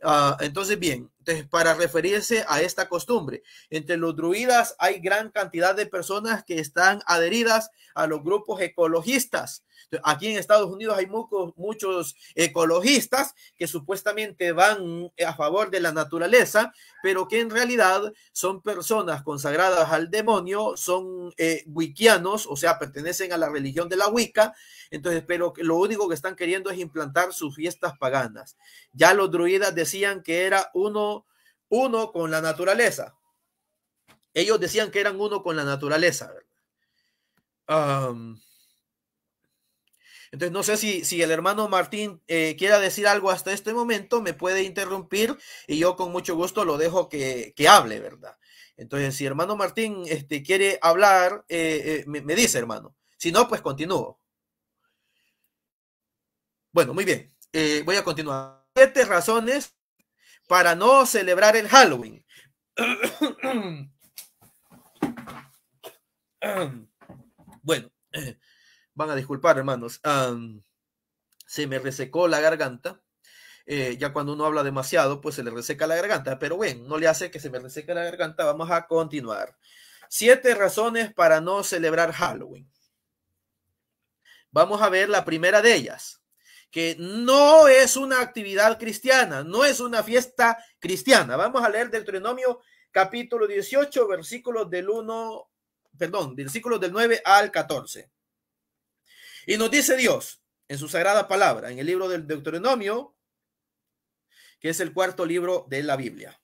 Ah, entonces, bien, para referirse a esta costumbre, entre los druidas hay gran cantidad de personas que están adheridas a los grupos ecologistas Aquí en Estados Unidos hay muchos, muchos ecologistas que supuestamente van a favor de la naturaleza, pero que en realidad son personas consagradas al demonio, son wikianos, eh, o sea, pertenecen a la religión de la Wicca, entonces, pero lo único que están queriendo es implantar sus fiestas paganas. Ya los druidas decían que era uno, uno con la naturaleza. Ellos decían que eran uno con la naturaleza. Entonces, no sé si, si el hermano Martín eh, quiera decir algo hasta este momento, me puede interrumpir y yo con mucho gusto lo dejo que, hable, ¿verdad? Entonces, si hermano Martín este, quiere hablar, eh, eh, me, dice, hermano. Si no, pues continúo. Bueno, muy bien. voy a continuar. Siete razones para no celebrar el Halloween. [COUGHS] bueno van a disculpar, hermanos. se me resecó la garganta. Eh, ya cuando uno habla demasiado, pues se le reseca la garganta. Pero bueno, no le hace que se me reseque la garganta. Vamos a continuar. Siete razones para no celebrar Halloween. Vamos a ver la primera de ellas, que no es una actividad cristiana, no es una fiesta cristiana. Vamos a leer del trinomio capítulo 18, versículos del 1, perdón, versículos del 9 al 14. Y nos dice Dios en su sagrada palabra, en el libro del Deuteronomio, que es el cuarto libro de la Biblia.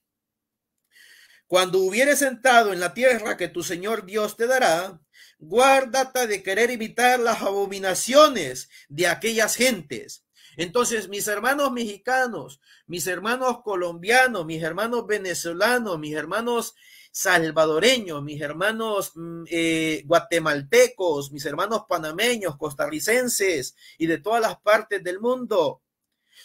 Cuando hubieres sentado en la tierra que tu Señor Dios te dará, guárdate de querer evitar las abominaciones de aquellas gentes. Entonces, mis hermanos mexicanos, mis hermanos colombianos, mis hermanos venezolanos, mis hermanos salvadoreños, mis hermanos mm, eh, guatemaltecos, mis hermanos panameños, costarricenses y de todas las partes del mundo.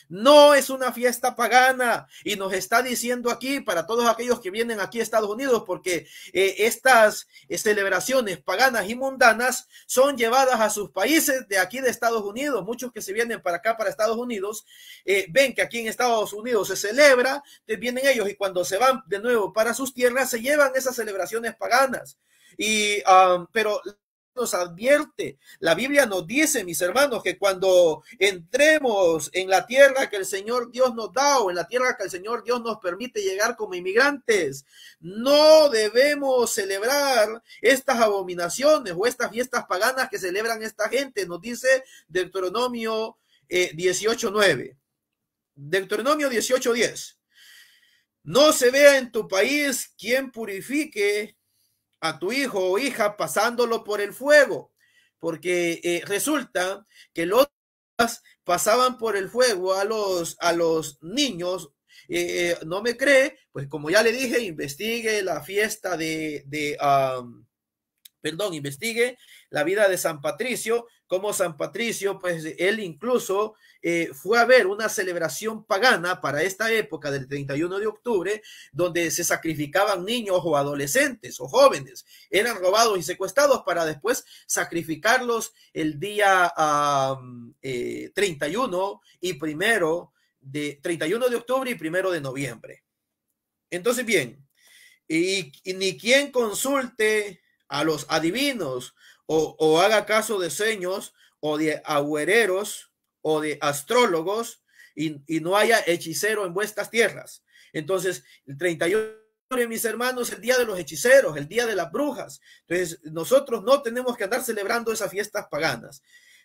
No es una fiesta pagana y nos está diciendo aquí para todos aquellos que vienen aquí a Estados Unidos porque eh, estas eh, celebraciones paganas y mundanas son llevadas a sus países de aquí de Estados Unidos. Muchos que se vienen para acá, para Estados Unidos, eh, ven que aquí en Estados Unidos se celebra, vienen ellos y cuando se van de nuevo para sus tierras se llevan esas celebraciones paganas. Y, ah, pero nos advierte. La Biblia nos dice, mis hermanos, que cuando entremos en la tierra que el Señor Dios nos da o en la tierra que el Señor Dios nos permite llegar como inmigrantes, no debemos celebrar estas abominaciones o estas fiestas paganas que celebran esta gente, nos dice Deuteronomio eh, 18.9. Deuteronomio 18.10. No se vea en tu país quien purifique a tu hijo o hija pasándolo por el fuego, porque eh, resulta que los pasaban por el fuego a los, a los niños. Eh, eh, no me cree, pues como ya le dije, investigue la fiesta de, de perdón, investigue la vida de San Patricio, como San Patricio, pues él incluso eh, fue a ver una celebración pagana para esta época del 31 de octubre, donde se sacrificaban niños o adolescentes o jóvenes, eran robados y secuestrados para después sacrificarlos el día 31 eh, y primero de 31 de octubre y primero de noviembre. Entonces, bien, y, ni quien consulte a los adivinos o, haga caso de seños o de agüereros o de astrólogos y, no haya hechicero en vuestras tierras. Entonces, el 31 mis hermanos, el día de los hechiceros, el día de las brujas. Entonces, nosotros no tenemos que andar celebrando esas fiestas paganas.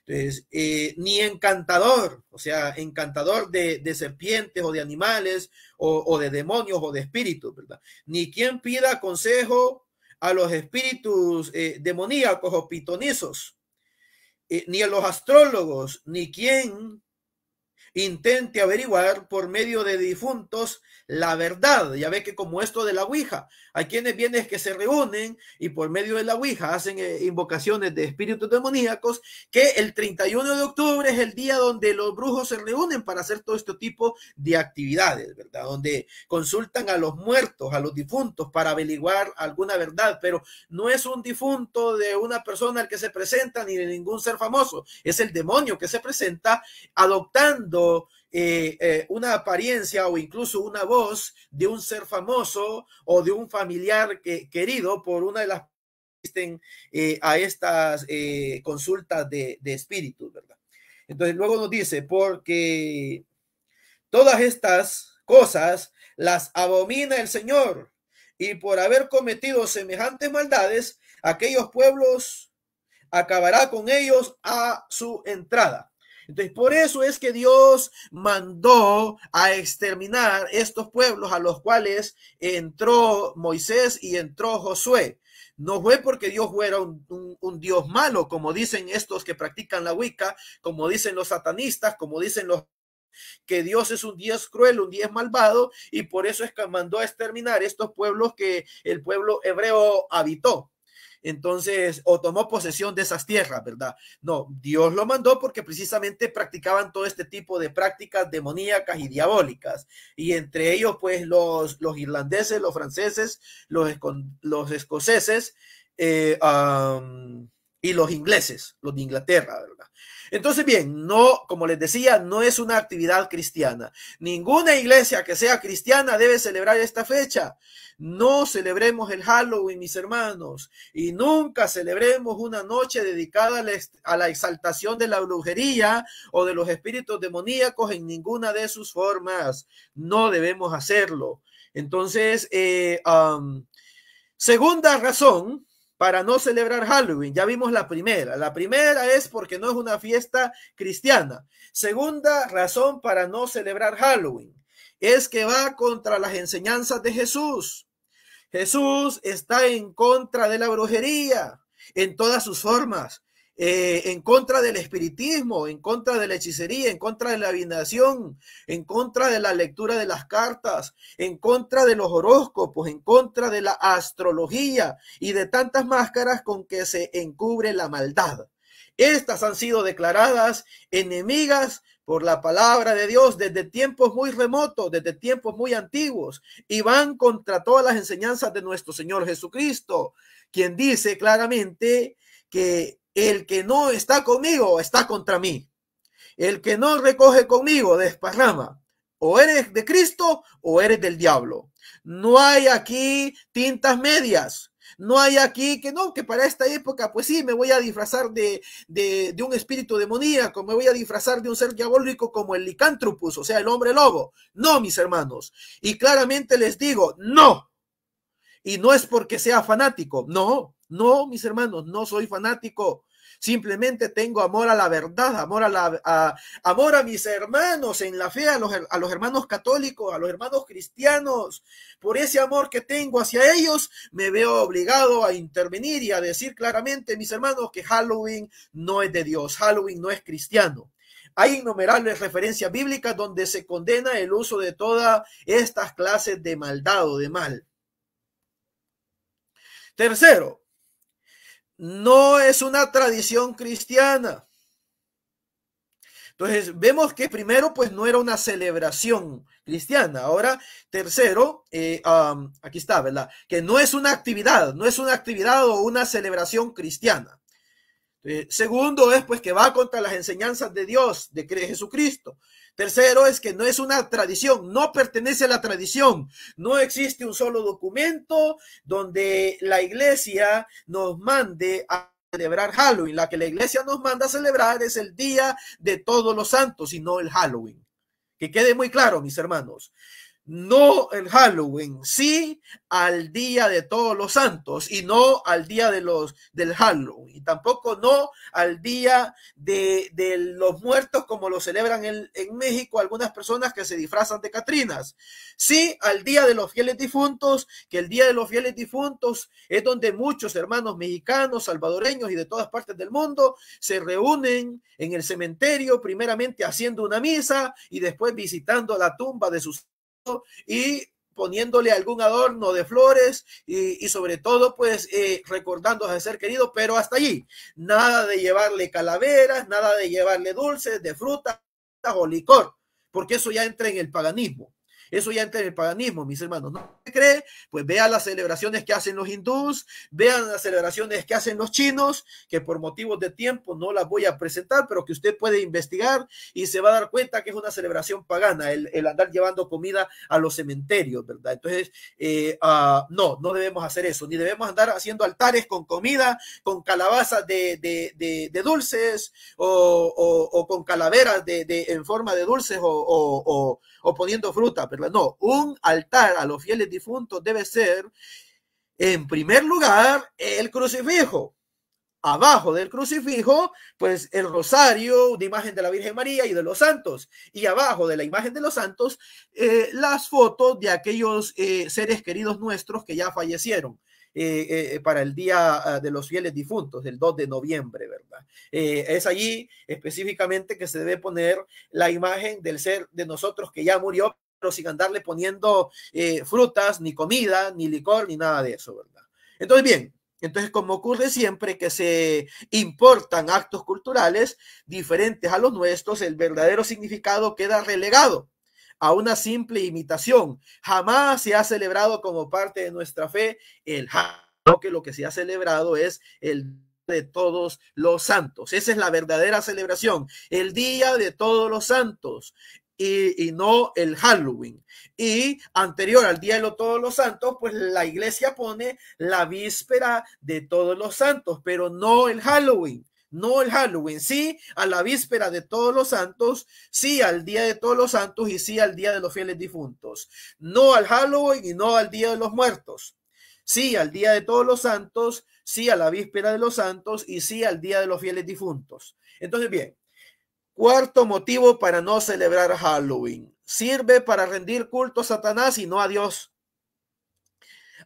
Entonces, eh, ni encantador, o sea, encantador de, serpientes o de animales o, de demonios o de espíritus, ¿verdad? Ni quien pida consejo a los espíritus eh, demoníacos o pitonizos eh, ni a los astrólogos, ni quién intente averiguar por medio de difuntos la verdad. Ya ve que como esto de la Ouija, hay quienes vienen que se reúnen y por medio de la Ouija hacen eh, invocaciones de espíritus demoníacos, que el 31 de octubre es el día donde los brujos se reúnen para hacer todo este tipo de actividades, ¿verdad? Donde consultan a los muertos, a los difuntos, para averiguar alguna verdad, pero no es un difunto de una persona al que se presenta ni de ningún ser famoso, es el demonio que se presenta adoptando eh, eh, una apariencia o incluso una voz de un ser famoso o de un familiar que, querido por una de las eh, a estas consultas de, espíritu ¿verdad? Entonces luego nos dice, porque todas estas cosas las abomina el Señor y por haber cometido semejantes maldades, aquellos pueblos acabará con ellos a su entrada. Entonces, por eso es que Dios mandó a exterminar estos pueblos a los cuales entró Moisés y entró Josué. No fue porque Dios fuera un, Dios malo, como dicen estos que practican la Wicca, como dicen los satanistas, como dicen los que Dios es un Dios cruel, un Dios malvado, y por eso es que mandó a exterminar estos pueblos que el pueblo hebreo habitó entonces, o tomó posesión de esas tierras, ¿verdad? No, Dios lo mandó porque precisamente practicaban todo este tipo de prácticas demoníacas y diabólicas. Y entre ellos, pues, los, los irlandeses, los franceses, los, los escoceses eh, y los ingleses, los de Inglaterra, ¿verdad? Entonces, bien, no, como les decía, no es una actividad cristiana. Ninguna iglesia que sea cristiana debe celebrar esta fecha. No celebremos el Halloween, mis hermanos, y nunca celebremos una noche dedicada a la exaltación de la brujería o de los espíritus demoníacos en ninguna de sus formas. No debemos hacerlo. Entonces, eh, segunda razón para no celebrar Halloween. Ya vimos la primera. La primera es porque no es una fiesta cristiana. Segunda razón para no celebrar Halloween es que va contra las enseñanzas de Jesús. Jesús está en contra de la brujería en todas sus formas. Eh, en contra del espiritismo, en contra de la hechicería, en contra de la adivinación, en contra de la lectura de las cartas, en contra de los horóscopos, en contra de la astrología y de tantas máscaras con que se encubre la maldad. Estas han sido declaradas enemigas por la palabra de Dios desde tiempos muy remotos, desde tiempos muy antiguos, y van contra todas las enseñanzas de nuestro Señor Jesucristo, quien dice claramente que el que no está conmigo está contra mí. El que no recoge conmigo desparrama. O eres de Cristo o eres del diablo. No hay aquí tintas medias. No hay aquí que no, que para esta época, pues sí, me voy a disfrazar de, de, un espíritu demoníaco, me voy a disfrazar de un ser diabólico como el licántropus, o sea, el hombre lobo. No, mis hermanos. Y claramente les digo, no. Y no es porque sea fanático, no, no, mis hermanos, no soy fanático. Simplemente tengo amor a la verdad, amor a, la, amor a mis hermanos en la fe, a los, a los hermanos católicos, a los hermanos cristianos. Por ese amor que tengo hacia ellos, me veo obligado a intervenir y a decir claramente, mis hermanos, que Halloween no es de Dios, Halloween no es cristiano. Hay innumerables referencias bíblicas donde se condena el uso de todas estas clases de maldad o de mal. Tercero, no es una tradición cristiana. Entonces, vemos que primero, pues no era una celebración cristiana. Ahora, tercero, eh, aquí está, ¿verdad? Que no es una actividad, no es una actividad o una celebración cristiana. Eh, segundo es, pues, que va contra las enseñanzas de Dios, de Jesucristo. Tercero es que no es una tradición, no pertenece a la tradición. No existe un solo documento donde la iglesia nos mande a celebrar Halloween. La que la iglesia nos manda a celebrar es el Día de Todos los Santos y no el Halloween. Que quede muy claro, mis hermanos no el Halloween, sí al día de todos los santos y no al día de los del Halloween y tampoco no al día de, los muertos como lo celebran en, en, México algunas personas que se disfrazan de Catrinas, sí al día de los fieles difuntos, que el día de los fieles difuntos es donde muchos hermanos mexicanos, salvadoreños y de todas partes del mundo se reúnen en el cementerio, primeramente haciendo una misa y después visitando la tumba de sus y poniéndole algún adorno de flores y, sobre todo pues eh, recordando a ser querido, pero hasta allí, nada de llevarle calaveras, nada de llevarle dulces, de frutas o licor, porque eso ya entra en el paganismo. Eso ya entra en el paganismo, mis hermanos. ¿No cree? Pues vean las celebraciones que hacen los hindús, vean las celebraciones que hacen los chinos, que por motivos de tiempo no las voy a presentar, pero que usted puede investigar y se va a dar cuenta que es una celebración pagana, el, andar llevando comida a los cementerios, ¿verdad? Entonces, eh, ah, no, no debemos hacer eso, ni debemos andar haciendo altares con comida, con calabazas de, dulces o, con calaveras de, en forma de dulces o o poniendo fruta, pero No, un altar a los fieles difuntos debe ser, en primer lugar, el crucifijo. Abajo del crucifijo, pues el rosario, de imagen de la Virgen María y de los santos. Y abajo de la imagen de los santos, eh, las fotos de aquellos eh, seres queridos nuestros que ya fallecieron. Eh, eh, para el Día ah, de los Fieles Difuntos, del 2 de noviembre, ¿verdad? Eh, es allí específicamente que se debe poner la imagen del ser de nosotros que ya murió, pero sin andarle poniendo frutas, ni comida, ni licor, ni nada de eso, ¿verdad? Entonces, bien, entonces, como ocurre siempre que se importan actos culturales diferentes a los nuestros, el verdadero significado queda relegado a una simple imitación. Jamás se ha celebrado como parte de nuestra fe el que lo que se ha celebrado es el de todos los santos. Esa es la verdadera celebración, el día de todos los santos. Y, no el Halloween. Y anterior al Día de Todos los Santos, pues la iglesia pone la víspera de todos los santos, pero no el Halloween no el Halloween, sí a la víspera de todos los santos, sí al día de todos los santos y sí al día de los fieles difuntos, no al Halloween y no al día de los muertos, sí al día de todos los santos, sí a la víspera de los santos y sí al día de los fieles difuntos. Entonces, bien, cuarto motivo para no celebrar Halloween, sirve para rendir culto a Satanás y no a Dios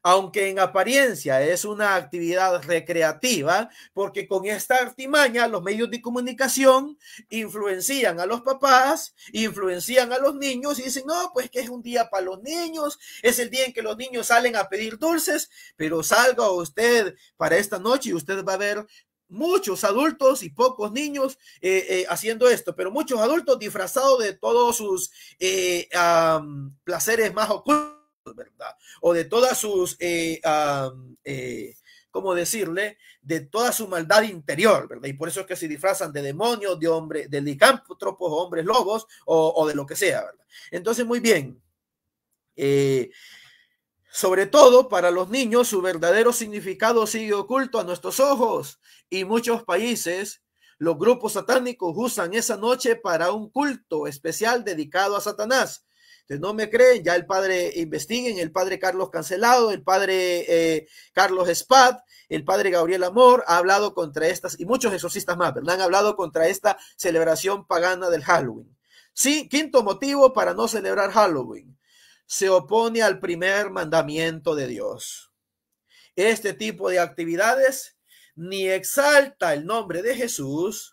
aunque en apariencia es una actividad recreativa, porque con esta artimaña los medios de comunicación influencian a los papás, influencian a los niños y dicen, no, pues que es un día para los niños, es el día en que los niños salen a pedir dulces, pero salga usted para esta noche y usted va a ver muchos adultos y pocos niños eh, eh, haciendo esto, pero muchos adultos disfrazados de todos sus eh, placeres más ocultos ¿verdad? O de todas sus, eh, eh, ¿cómo decirle? De toda su maldad interior, ¿verdad? Y por eso es que se disfrazan de demonios, de hombres, de licántropos, hombres lobos o, de lo que sea, ¿verdad? Entonces, muy bien. Eh, sobre todo para los niños, su verdadero significado sigue oculto a nuestros ojos y muchos países los grupos satánicos usan esa noche para un culto especial dedicado a Satanás. Entonces, no me creen, ya el padre investiguen, el padre Carlos Cancelado, el padre eh, Carlos Spad, el padre Gabriel Amor ha hablado contra estas, y muchos exorcistas más, ¿verdad? Han hablado contra esta celebración pagana del Halloween. Sí, quinto motivo para no celebrar Halloween. Se opone al primer mandamiento de Dios. Este tipo de actividades ni exalta el nombre de Jesús,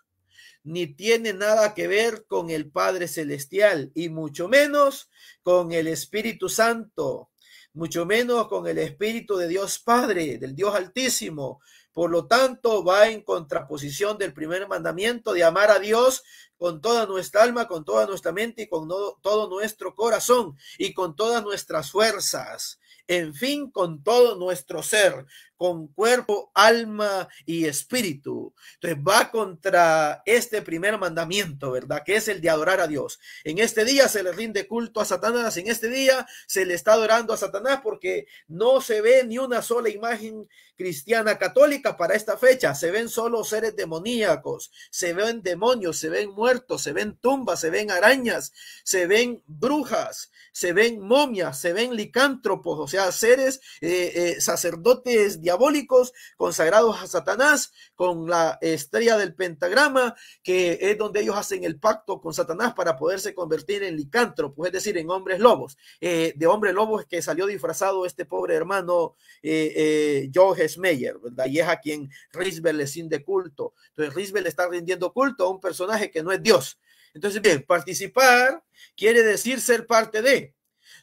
ni tiene nada que ver con el Padre Celestial y mucho menos con el Espíritu Santo, mucho menos con el Espíritu de Dios Padre, del Dios Altísimo. Por lo tanto, va en contraposición del primer mandamiento de amar a Dios con toda nuestra alma, con toda nuestra mente y con todo nuestro corazón y con todas nuestras fuerzas. En fin, con todo nuestro ser con cuerpo, alma y espíritu. Entonces va contra este primer mandamiento, ¿verdad? Que es el de adorar a Dios. En este día se le rinde culto a Satanás, en este día se le está adorando a Satanás porque no se ve ni una sola imagen cristiana católica para esta fecha. Se ven solo seres demoníacos, se ven demonios, se ven muertos, se ven tumbas, se ven arañas, se ven brujas, se ven momias, se ven licántropos, o sea, seres eh, eh, sacerdotes de diabólicos consagrados a Satanás, con la estrella del pentagrama, que es donde ellos hacen el pacto con Satanás para poderse convertir en licántropos, es decir, en hombres lobos. Eh, de hombres lobos que salió disfrazado este pobre hermano eh, eh, George eh, Joe es a quien Risbel le de culto. Entonces le está rindiendo culto a un personaje que no es Dios. Entonces, bien, participar quiere decir ser parte de.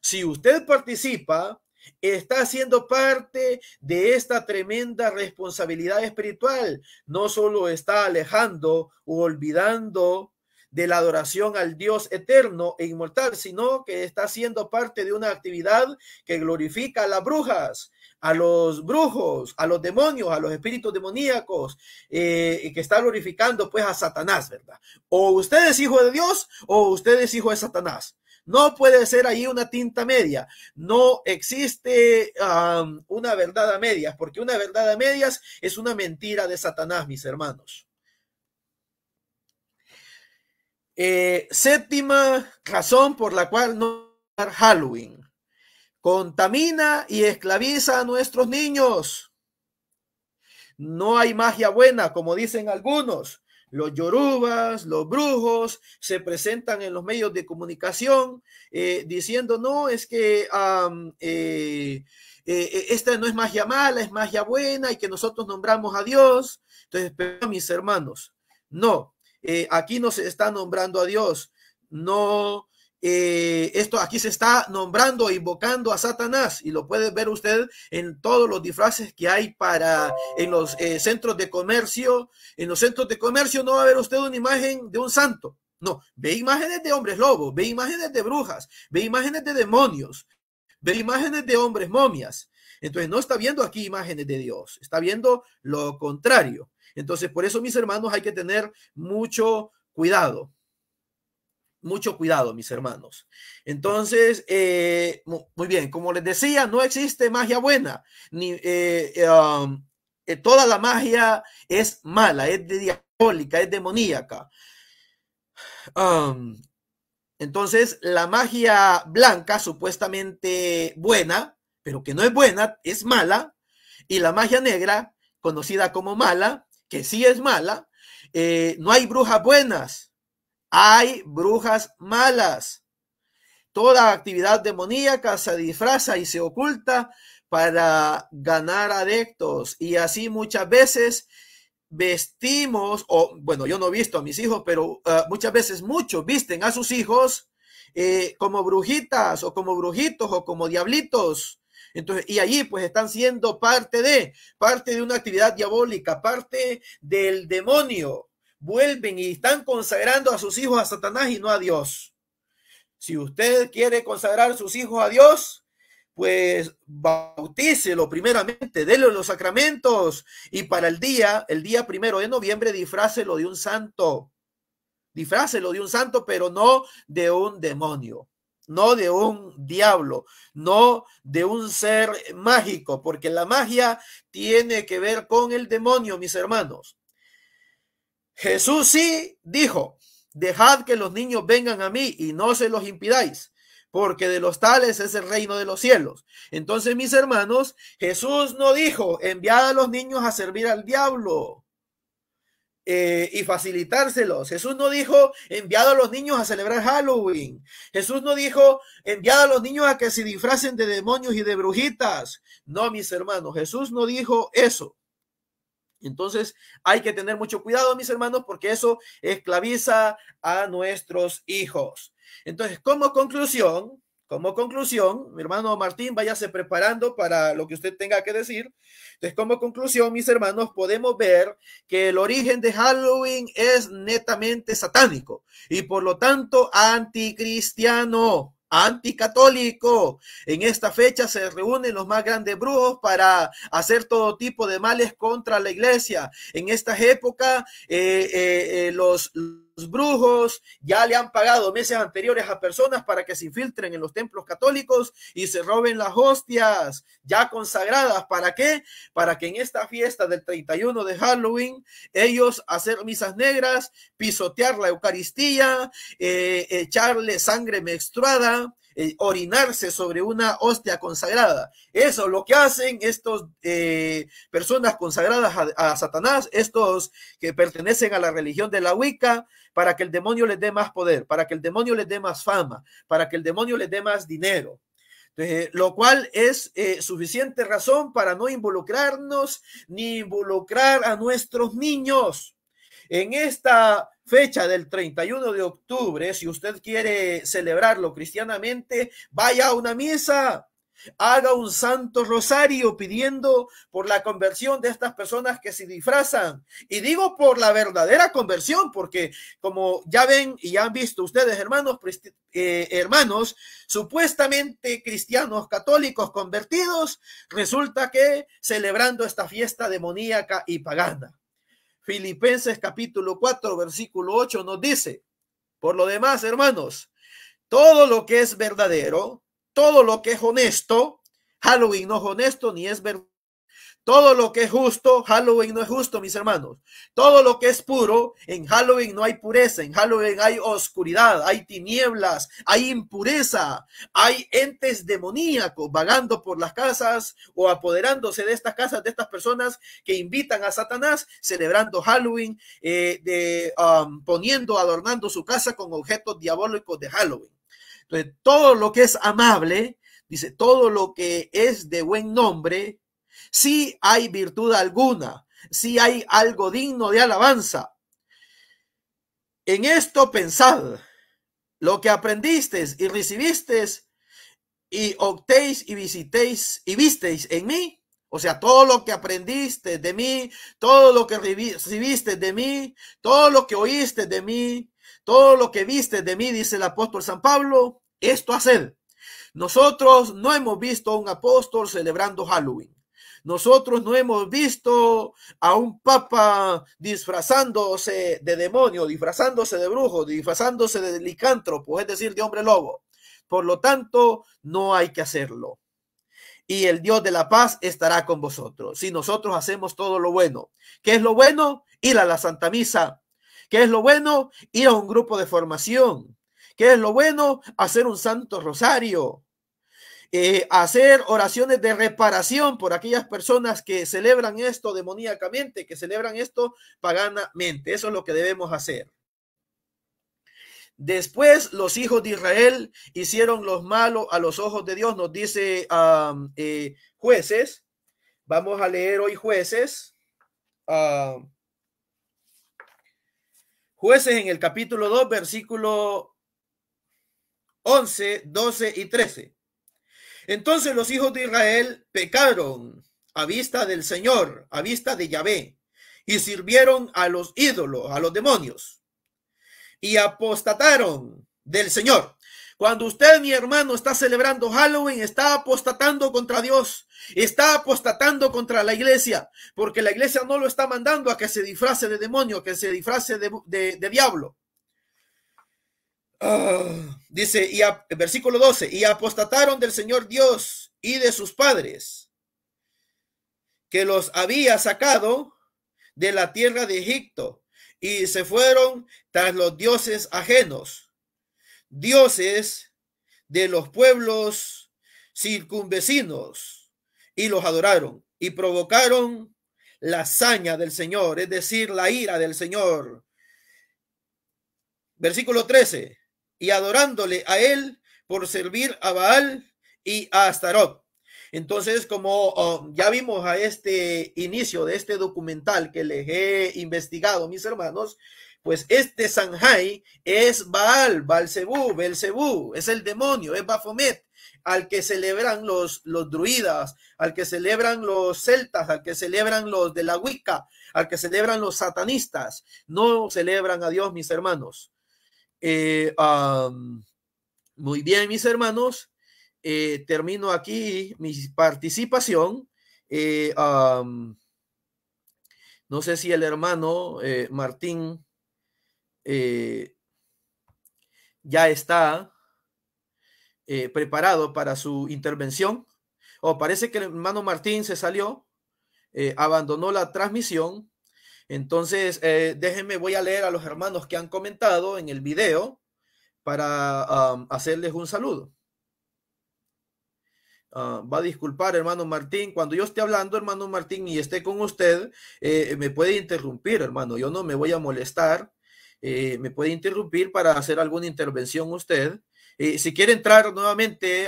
Si usted participa, está siendo parte de esta tremenda responsabilidad espiritual. No solo está alejando o olvidando de la adoración al Dios eterno e inmortal, sino que está siendo parte de una actividad que glorifica a las brujas, a los brujos, a los demonios, a los espíritus demoníacos, eh, y que está glorificando pues a Satanás, ¿verdad? O usted es hijo de Dios o usted es hijo de Satanás. No puede ser ahí una tinta media. No existe una verdad a medias, porque una verdad a medias es una mentira de Satanás, mis hermanos. Eh, séptima razón por la cual no Halloween. Contamina y esclaviza a nuestros niños. No hay magia buena, como dicen algunos los yorubas, los brujos, se presentan en los medios de comunicación eh, diciendo, no, es que eh, eh, esta no es magia mala, es magia buena y que nosotros nombramos a Dios. Entonces, pero mis hermanos, no, aquí no se está nombrando a Dios, no eh, esto aquí se está nombrando, invocando a Satanás y lo puede ver usted en todos los disfraces que hay para en los eh, centros de comercio. En los centros de comercio no va a ver usted una imagen de un santo. No, ve imágenes de hombres lobos, ve imágenes de brujas, ve imágenes de demonios, ve imágenes de hombres momias. Entonces no está viendo aquí imágenes de Dios, está viendo lo contrario. Entonces por eso mis hermanos hay que tener mucho cuidado. Mucho cuidado, mis hermanos. Entonces, eh, muy bien, como les decía, no existe magia buena, ni eh, um, eh, toda la magia es mala, es diabólica, es demoníaca. Um, entonces, la magia blanca, supuestamente buena, pero que no es buena, es mala, y la magia negra, conocida como mala, que sí es mala, no hay brujas buenas, hay brujas malas. Toda actividad demoníaca se disfraza y se oculta para ganar adeptos. Y así muchas veces vestimos, o bueno, yo no he visto a mis hijos, pero ah, muchas veces muchos visten a sus hijos eh, como brujitas o como brujitos o como diablitos. Entonces, y allí pues están siendo parte de, parte de una actividad diabólica, parte del demonio vuelven y están consagrando a sus hijos a Satanás y no a Dios. Si usted quiere consagrar sus hijos a Dios, pues bautícelo primeramente, déle los sacramentos y para el día, el día primero de noviembre, disfrácelo de un santo. Disfrácelo de un santo, pero no de un demonio, no de un diablo, no de un ser mágico, porque la magia tiene que ver con el demonio, mis hermanos. Jesús sí dijo, dejad que los niños vengan a mí y no se los impidáis, porque de los tales es el reino de los cielos. Entonces, mis hermanos, Jesús no dijo, enviad a los niños a servir al diablo. Eh, y facilitárselos. Jesús no dijo enviad a los niños a celebrar Halloween. Jesús no dijo enviad a los niños a que se disfracen de demonios y de brujitas. No, mis hermanos, Jesús no dijo eso. Entonces hay que tener mucho cuidado, mis hermanos, porque eso esclaviza a nuestros hijos. Entonces, como conclusión, como conclusión, mi hermano Martín, váyase preparando para lo que usted tenga que decir. Entonces, como conclusión, mis hermanos, podemos ver que el origen de Halloween es netamente satánico y por lo tanto anticristiano anticatólico. En esta fecha se reúnen los más grandes brujos para hacer todo tipo de males contra la iglesia. En esta época, eh, eh, eh, los brujos ya le han pagado meses anteriores a personas para que se infiltren en los templos católicos y se roben las hostias ya consagradas. ¿Para qué? Para que en esta fiesta del 31 de Halloween ellos hacer misas negras, pisotear la Eucaristía, eh, echarle sangre menstruada, eh, orinarse sobre una hostia consagrada. Eso lo que hacen estas eh, personas consagradas a, Satanás, estos que pertenecen a la religión de la Wicca, para que el demonio les dé más poder, para que el demonio les dé más fama, para que el demonio les dé más dinero. Eh, lo cual es suficiente razón para no involucrarnos ni involucrar a nuestros niños. En esta fecha del 31 de octubre, si usted quiere celebrarlo cristianamente, vaya a una misa, haga un santo rosario pidiendo por la conversión de estas personas que se disfrazan. Y digo por la verdadera conversión, porque como ya ven y ya han visto ustedes, hermanos, eh, hermanos, supuestamente cristianos católicos convertidos, resulta que celebrando esta fiesta demoníaca y pagana. Filipenses capítulo 4, versículo 8 nos dice, por lo demás, hermanos, todo lo que es verdadero, todo lo que es honesto, Halloween no es honesto ni es verdadero todo lo que es justo, Halloween no es justo, mis hermanos. Todo lo que es puro, en Halloween no hay pureza, en Halloween hay oscuridad, hay tinieblas, hay impureza, hay entes demoníacos vagando por las casas o apoderándose de estas casas, de estas personas que invitan a Satanás celebrando Halloween, eh, de, um, poniendo, adornando su casa con objetos diabólicos de Halloween. Entonces, todo lo que es amable, dice, todo lo que es de buen nombre, si hay virtud alguna, si hay algo digno de alabanza. En esto pensad, lo que aprendisteis y recibisteis y optéis y visitéis y visteis en mí, o sea, todo lo que aprendiste de mí, todo lo que recibiste de mí, todo lo que oíste de mí, todo lo que viste de mí, dice el apóstol San Pablo, esto hacer. Nosotros no hemos visto a un apóstol celebrando Halloween. Nosotros no hemos visto a un papa disfrazándose de demonio, disfrazándose de brujo, disfrazándose de licántropo, es decir, de hombre lobo. Por lo tanto, no hay que hacerlo. Y el Dios de la paz estará con vosotros. Si nosotros hacemos todo lo bueno, ¿qué es lo bueno? Ir a la Santa Misa. ¿Qué es lo bueno? Ir a un grupo de formación. ¿Qué es lo bueno? Hacer un santo rosario. Eh, hacer oraciones de reparación por aquellas personas que celebran esto demoníacamente, que celebran esto paganamente. Eso es lo que debemos hacer. Después los hijos de Israel hicieron los malos a los ojos de Dios, nos dice eh, jueces. Vamos a leer hoy jueces. jueces en el capítulo 2, versículo 11, 12 y 13. Entonces los hijos de Israel pecaron a vista del Señor, a vista de Yahvé, y sirvieron a los ídolos, a los demonios, y apostataron del Señor. Cuando usted, mi hermano, está celebrando Halloween, está apostatando contra Dios, está apostatando contra la iglesia, porque la iglesia no lo está mandando a que se disfrace de demonio, que se disfrace de, de diablo. Ah, dice, y versículo 12, y apostataron del Señor Dios y de sus padres, que los había sacado de la tierra de Egipto, y se fueron tras los dioses ajenos, dioses de los pueblos circunvecinos, y los adoraron, y provocaron la hazaña del Señor, es decir, la ira del Señor. Versículo 13 y adorándole a él por servir a Baal y a Astaroth. Entonces, como oh, ya vimos a este inicio de este documental que les he investigado, mis hermanos, pues este Sanjay es Baal, Balcebú, Belcebú, es el demonio, es Bafomet, al que celebran los, los druidas, al que celebran los celtas, al que celebran los de la Wicca, al que celebran los satanistas. No celebran a Dios, mis hermanos. Eh, muy bien, mis hermanos. Eh, termino aquí mi participación. Eh, no sé si el hermano Martín ya está preparado para su intervención. O parece que el hermano Martín se salió, abandonó la transmisión. Entonces, eh, déjenme, voy a leer a los hermanos que han comentado en el video para hacerles un saludo. Ah, va a disculpar, hermano Martín. Cuando yo esté hablando, hermano Martín, y esté con usted, eh, me puede interrumpir, hermano. Yo no me voy a molestar. Eh, me puede interrumpir para hacer alguna intervención usted. si quiere entrar nuevamente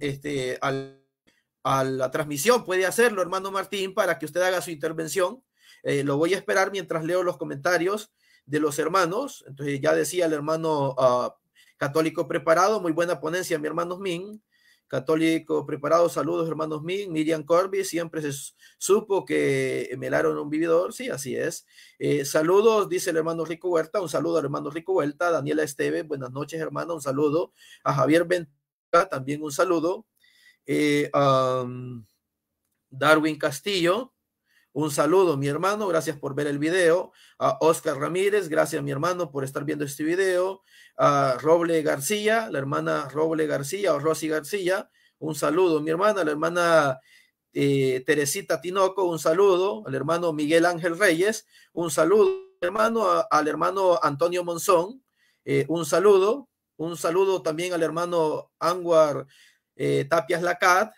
este, a la transmisión, puede hacerlo, hermano Martín, para que usted haga su intervención. Eh, lo voy a esperar mientras leo los comentarios de los hermanos. Entonces ya decía el hermano ah, católico preparado, muy buena ponencia, mi hermano Min. Católico preparado, saludos hermanos Min, Miriam Corby, siempre se supo que me un vividor, sí, así es. Eh, saludos, dice el hermano Rico Huerta, un saludo al hermano Rico Huerta, Daniela Esteve, buenas noches hermano, un saludo. A Javier Ventura, también un saludo. Eh, Darwin Castillo, un saludo, mi hermano, gracias por ver el video. A Oscar Ramírez, gracias, mi hermano, por estar viendo este video. A Roble García, la hermana Roble García o Rosy García, un saludo, mi hermana, la hermana eh, Teresita Tinoco, un saludo. Al hermano Miguel Ángel Reyes, un saludo, hermano, al hermano Antonio Monzón, eh, un saludo. Un saludo también al hermano Anguar eh, Tapias Lacat,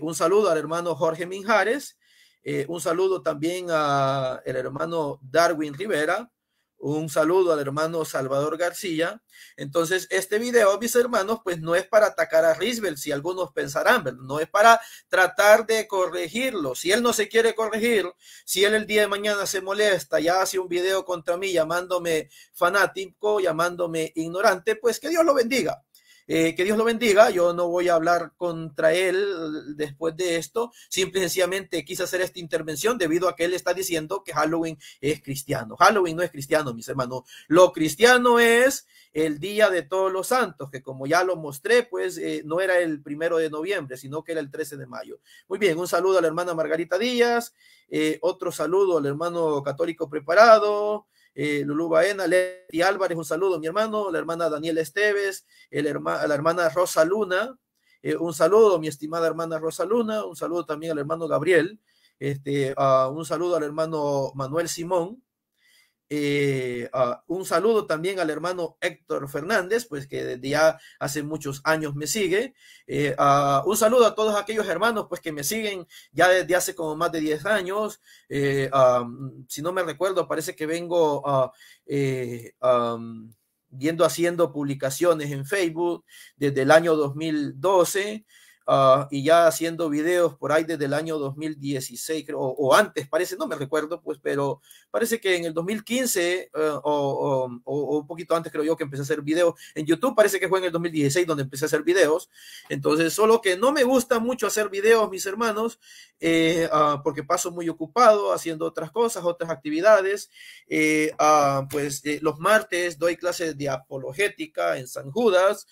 un saludo al hermano Jorge Minjares eh, un saludo también a el hermano Darwin Rivera. Un saludo al hermano Salvador García. Entonces, este video, mis hermanos, pues no es para atacar a Risbel, si algunos pensarán, ¿verdad? no es para tratar de corregirlo. Si él no se quiere corregir, si él el día de mañana se molesta, y hace un video contra mí llamándome fanático, llamándome ignorante, pues que Dios lo bendiga. Eh, que Dios lo bendiga. Yo no voy a hablar contra él después de esto. Simple y sencillamente quise hacer esta intervención debido a que él está diciendo que Halloween es cristiano. Halloween no es cristiano, mis hermanos. Lo cristiano es el Día de Todos los Santos, que como ya lo mostré, pues eh, no era el primero de noviembre, sino que era el 13 de mayo. Muy bien, un saludo a la hermana Margarita Díaz, eh, otro saludo al hermano católico preparado eh, Lulú Baena, Leti Álvarez, un saludo, mi hermano, la hermana Daniela Esteves, la hermana Rosa Luna, eh, un saludo, mi estimada hermana Rosa Luna, un saludo también al hermano Gabriel, este, un saludo al hermano Manuel Simón, eh, ah, un saludo también al hermano Héctor Fernández, pues que desde ya hace muchos años me sigue. Eh, ah, un saludo a todos aquellos hermanos, pues que me siguen ya desde hace como más de 10 años. Eh, ah, mm, si no me recuerdo, parece que vengo mm, haciendo publicaciones en Facebook desde el año 2012. Ah, y ya haciendo videos por ahí desde el año 2016 o, antes, parece, no me recuerdo, pues, pero parece que en el 2015 eh, o, un poquito antes creo yo que empecé a hacer videos. En YouTube parece que fue en el 2016 donde empecé a hacer videos. Entonces, solo que no me gusta mucho hacer videos, mis hermanos, eh, ah, porque paso muy ocupado haciendo otras cosas, otras actividades. Eh, ah, pues los martes doy clases de apologética en San Judas.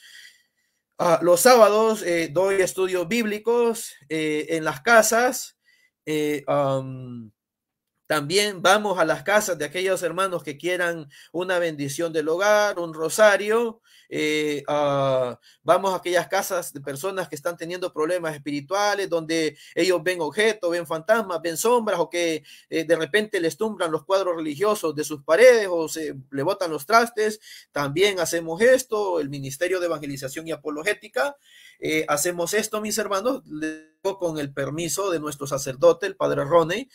Ah, los sábados eh, doy estudios bíblicos eh, en las casas. Eh, también vamos a las casas de aquellos hermanos que quieran una bendición del hogar, un rosario. Eh, ah, vamos a aquellas casas de personas que están teniendo problemas espirituales, donde ellos ven objetos, ven fantasmas, ven sombras o que eh, de repente les tumbran los cuadros religiosos de sus paredes o se le botan los trastes. También hacemos esto, el Ministerio de Evangelización y Apologética. Eh, hacemos esto, mis hermanos, con el permiso de nuestro sacerdote, el Padre Roney.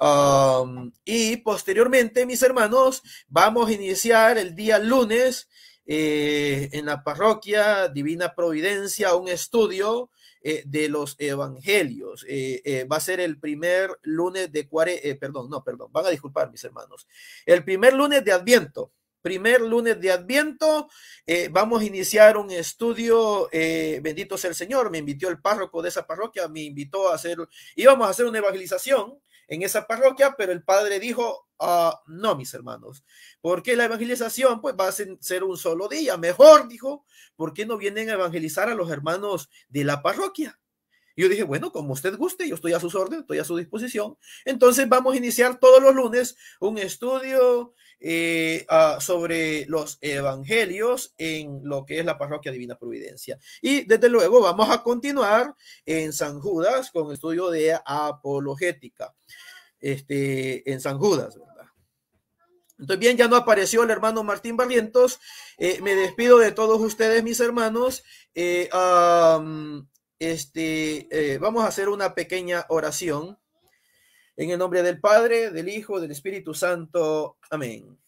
Um, y posteriormente, mis hermanos, vamos a iniciar el día lunes eh, en la parroquia Divina Providencia un estudio eh, de los evangelios. Eh, va a ser el primer lunes de cuare, perdón, no, perdón, van a disculpar, mis hermanos. El primer lunes de Adviento. Primer lunes de Adviento, vamos a iniciar un estudio, bendito sea el Señor, me invitó el párroco de esa parroquia, me invitó a hacer, íbamos a hacer una evangelización, en esa parroquia, pero el padre dijo, uh, no, mis hermanos, porque la evangelización pues va a ser un solo día. Mejor, dijo, ¿por qué no vienen a evangelizar a los hermanos de la parroquia? yo dije, bueno, como usted guste, yo estoy a sus órdenes, estoy a su disposición. Entonces vamos a iniciar todos los lunes un estudio eh, ah, sobre los evangelios en lo que es la parroquia Divina Providencia. Y desde luego vamos a continuar en San Judas con el estudio de apologética este, en San Judas, ¿verdad? Entonces, bien, ya no apareció el hermano Martín Barrientos. Eh, me despido de todos ustedes, mis hermanos. Eh, este, eh, vamos a hacer una pequeña oración. En el nombre del Padre, del Hijo, del Espíritu Santo. Amén.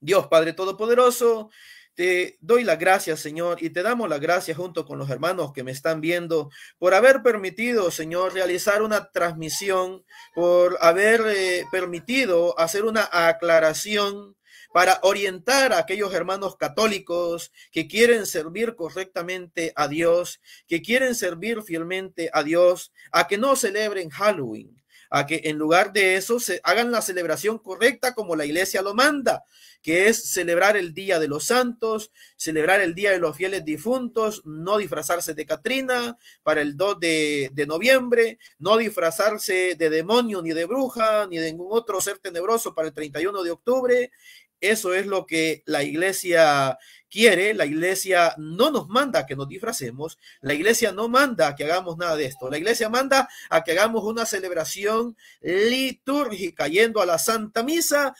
Dios Padre Todopoderoso, te doy las gracias, Señor, y te damos la gracias junto con los hermanos que me están viendo por haber permitido, Señor, realizar una transmisión, por haber eh, permitido hacer una aclaración para orientar a aquellos hermanos católicos que quieren servir correctamente a Dios, que quieren servir fielmente a Dios, a que no celebren Halloween, a que en lugar de eso se hagan la celebración correcta como la iglesia lo manda, que es celebrar el Día de los Santos, celebrar el Día de los Fieles Difuntos, no disfrazarse de Catrina para el 2 de, de noviembre, no disfrazarse de demonio ni de bruja ni de ningún otro ser tenebroso para el 31 de octubre eso es lo que la iglesia quiere, la iglesia no nos manda que nos disfracemos, la iglesia no manda que hagamos nada de esto, la iglesia manda a que hagamos una celebración litúrgica yendo a la Santa Misa.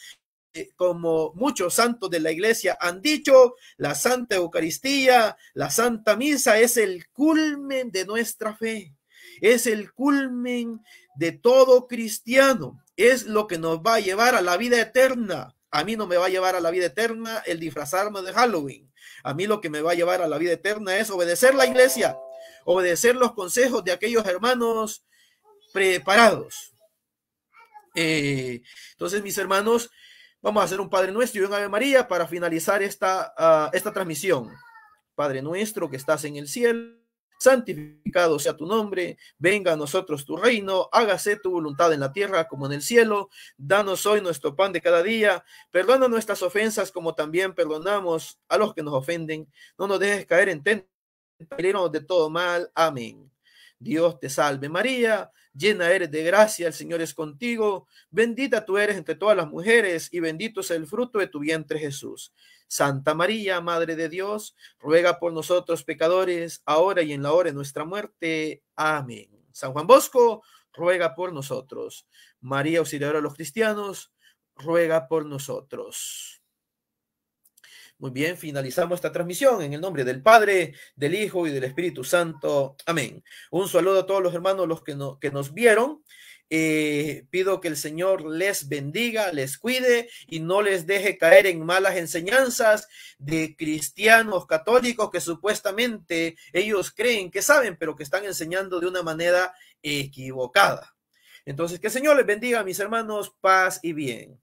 Eh, como muchos santos de la iglesia han dicho, la Santa Eucaristía, la Santa Misa es el culmen de nuestra fe, es el culmen de todo cristiano, es lo que nos va a llevar a la vida eterna a mí no me va a llevar a la vida eterna el disfrazarme de Halloween. A mí lo que me va a llevar a la vida eterna es obedecer la iglesia, obedecer los consejos de aquellos hermanos preparados. Eh, entonces, mis hermanos, vamos a hacer un Padre Nuestro y un Ave María para finalizar esta, ah, esta transmisión. Padre nuestro que estás en el cielo santificado sea tu nombre, venga a nosotros tu reino, hágase tu voluntad en la tierra como en el cielo, danos hoy nuestro pan de cada día, perdona nuestras ofensas como también perdonamos a los que nos ofenden, no nos dejes caer en tentación, de todo mal, amén. Dios te salve María, llena eres de gracia, el Señor es contigo, bendita tú eres entre todas las mujeres y bendito es el fruto de tu vientre Jesús. Santa María, Madre de Dios, ruega por nosotros pecadores, ahora y en la hora de nuestra muerte. Amén. San Juan Bosco, ruega por nosotros. María, auxiliadora de los cristianos, ruega por nosotros. Muy bien, finalizamos esta transmisión en el nombre del Padre, del Hijo y del Espíritu Santo. Amén. Un saludo a todos los hermanos los que, que nos vieron. Eh, pido que el Señor les bendiga, les cuide y no les deje caer en malas enseñanzas de cristianos católicos que supuestamente ellos creen que saben, pero que están enseñando de una manera equivocada. Entonces, que el Señor les bendiga, mis hermanos, paz y bien.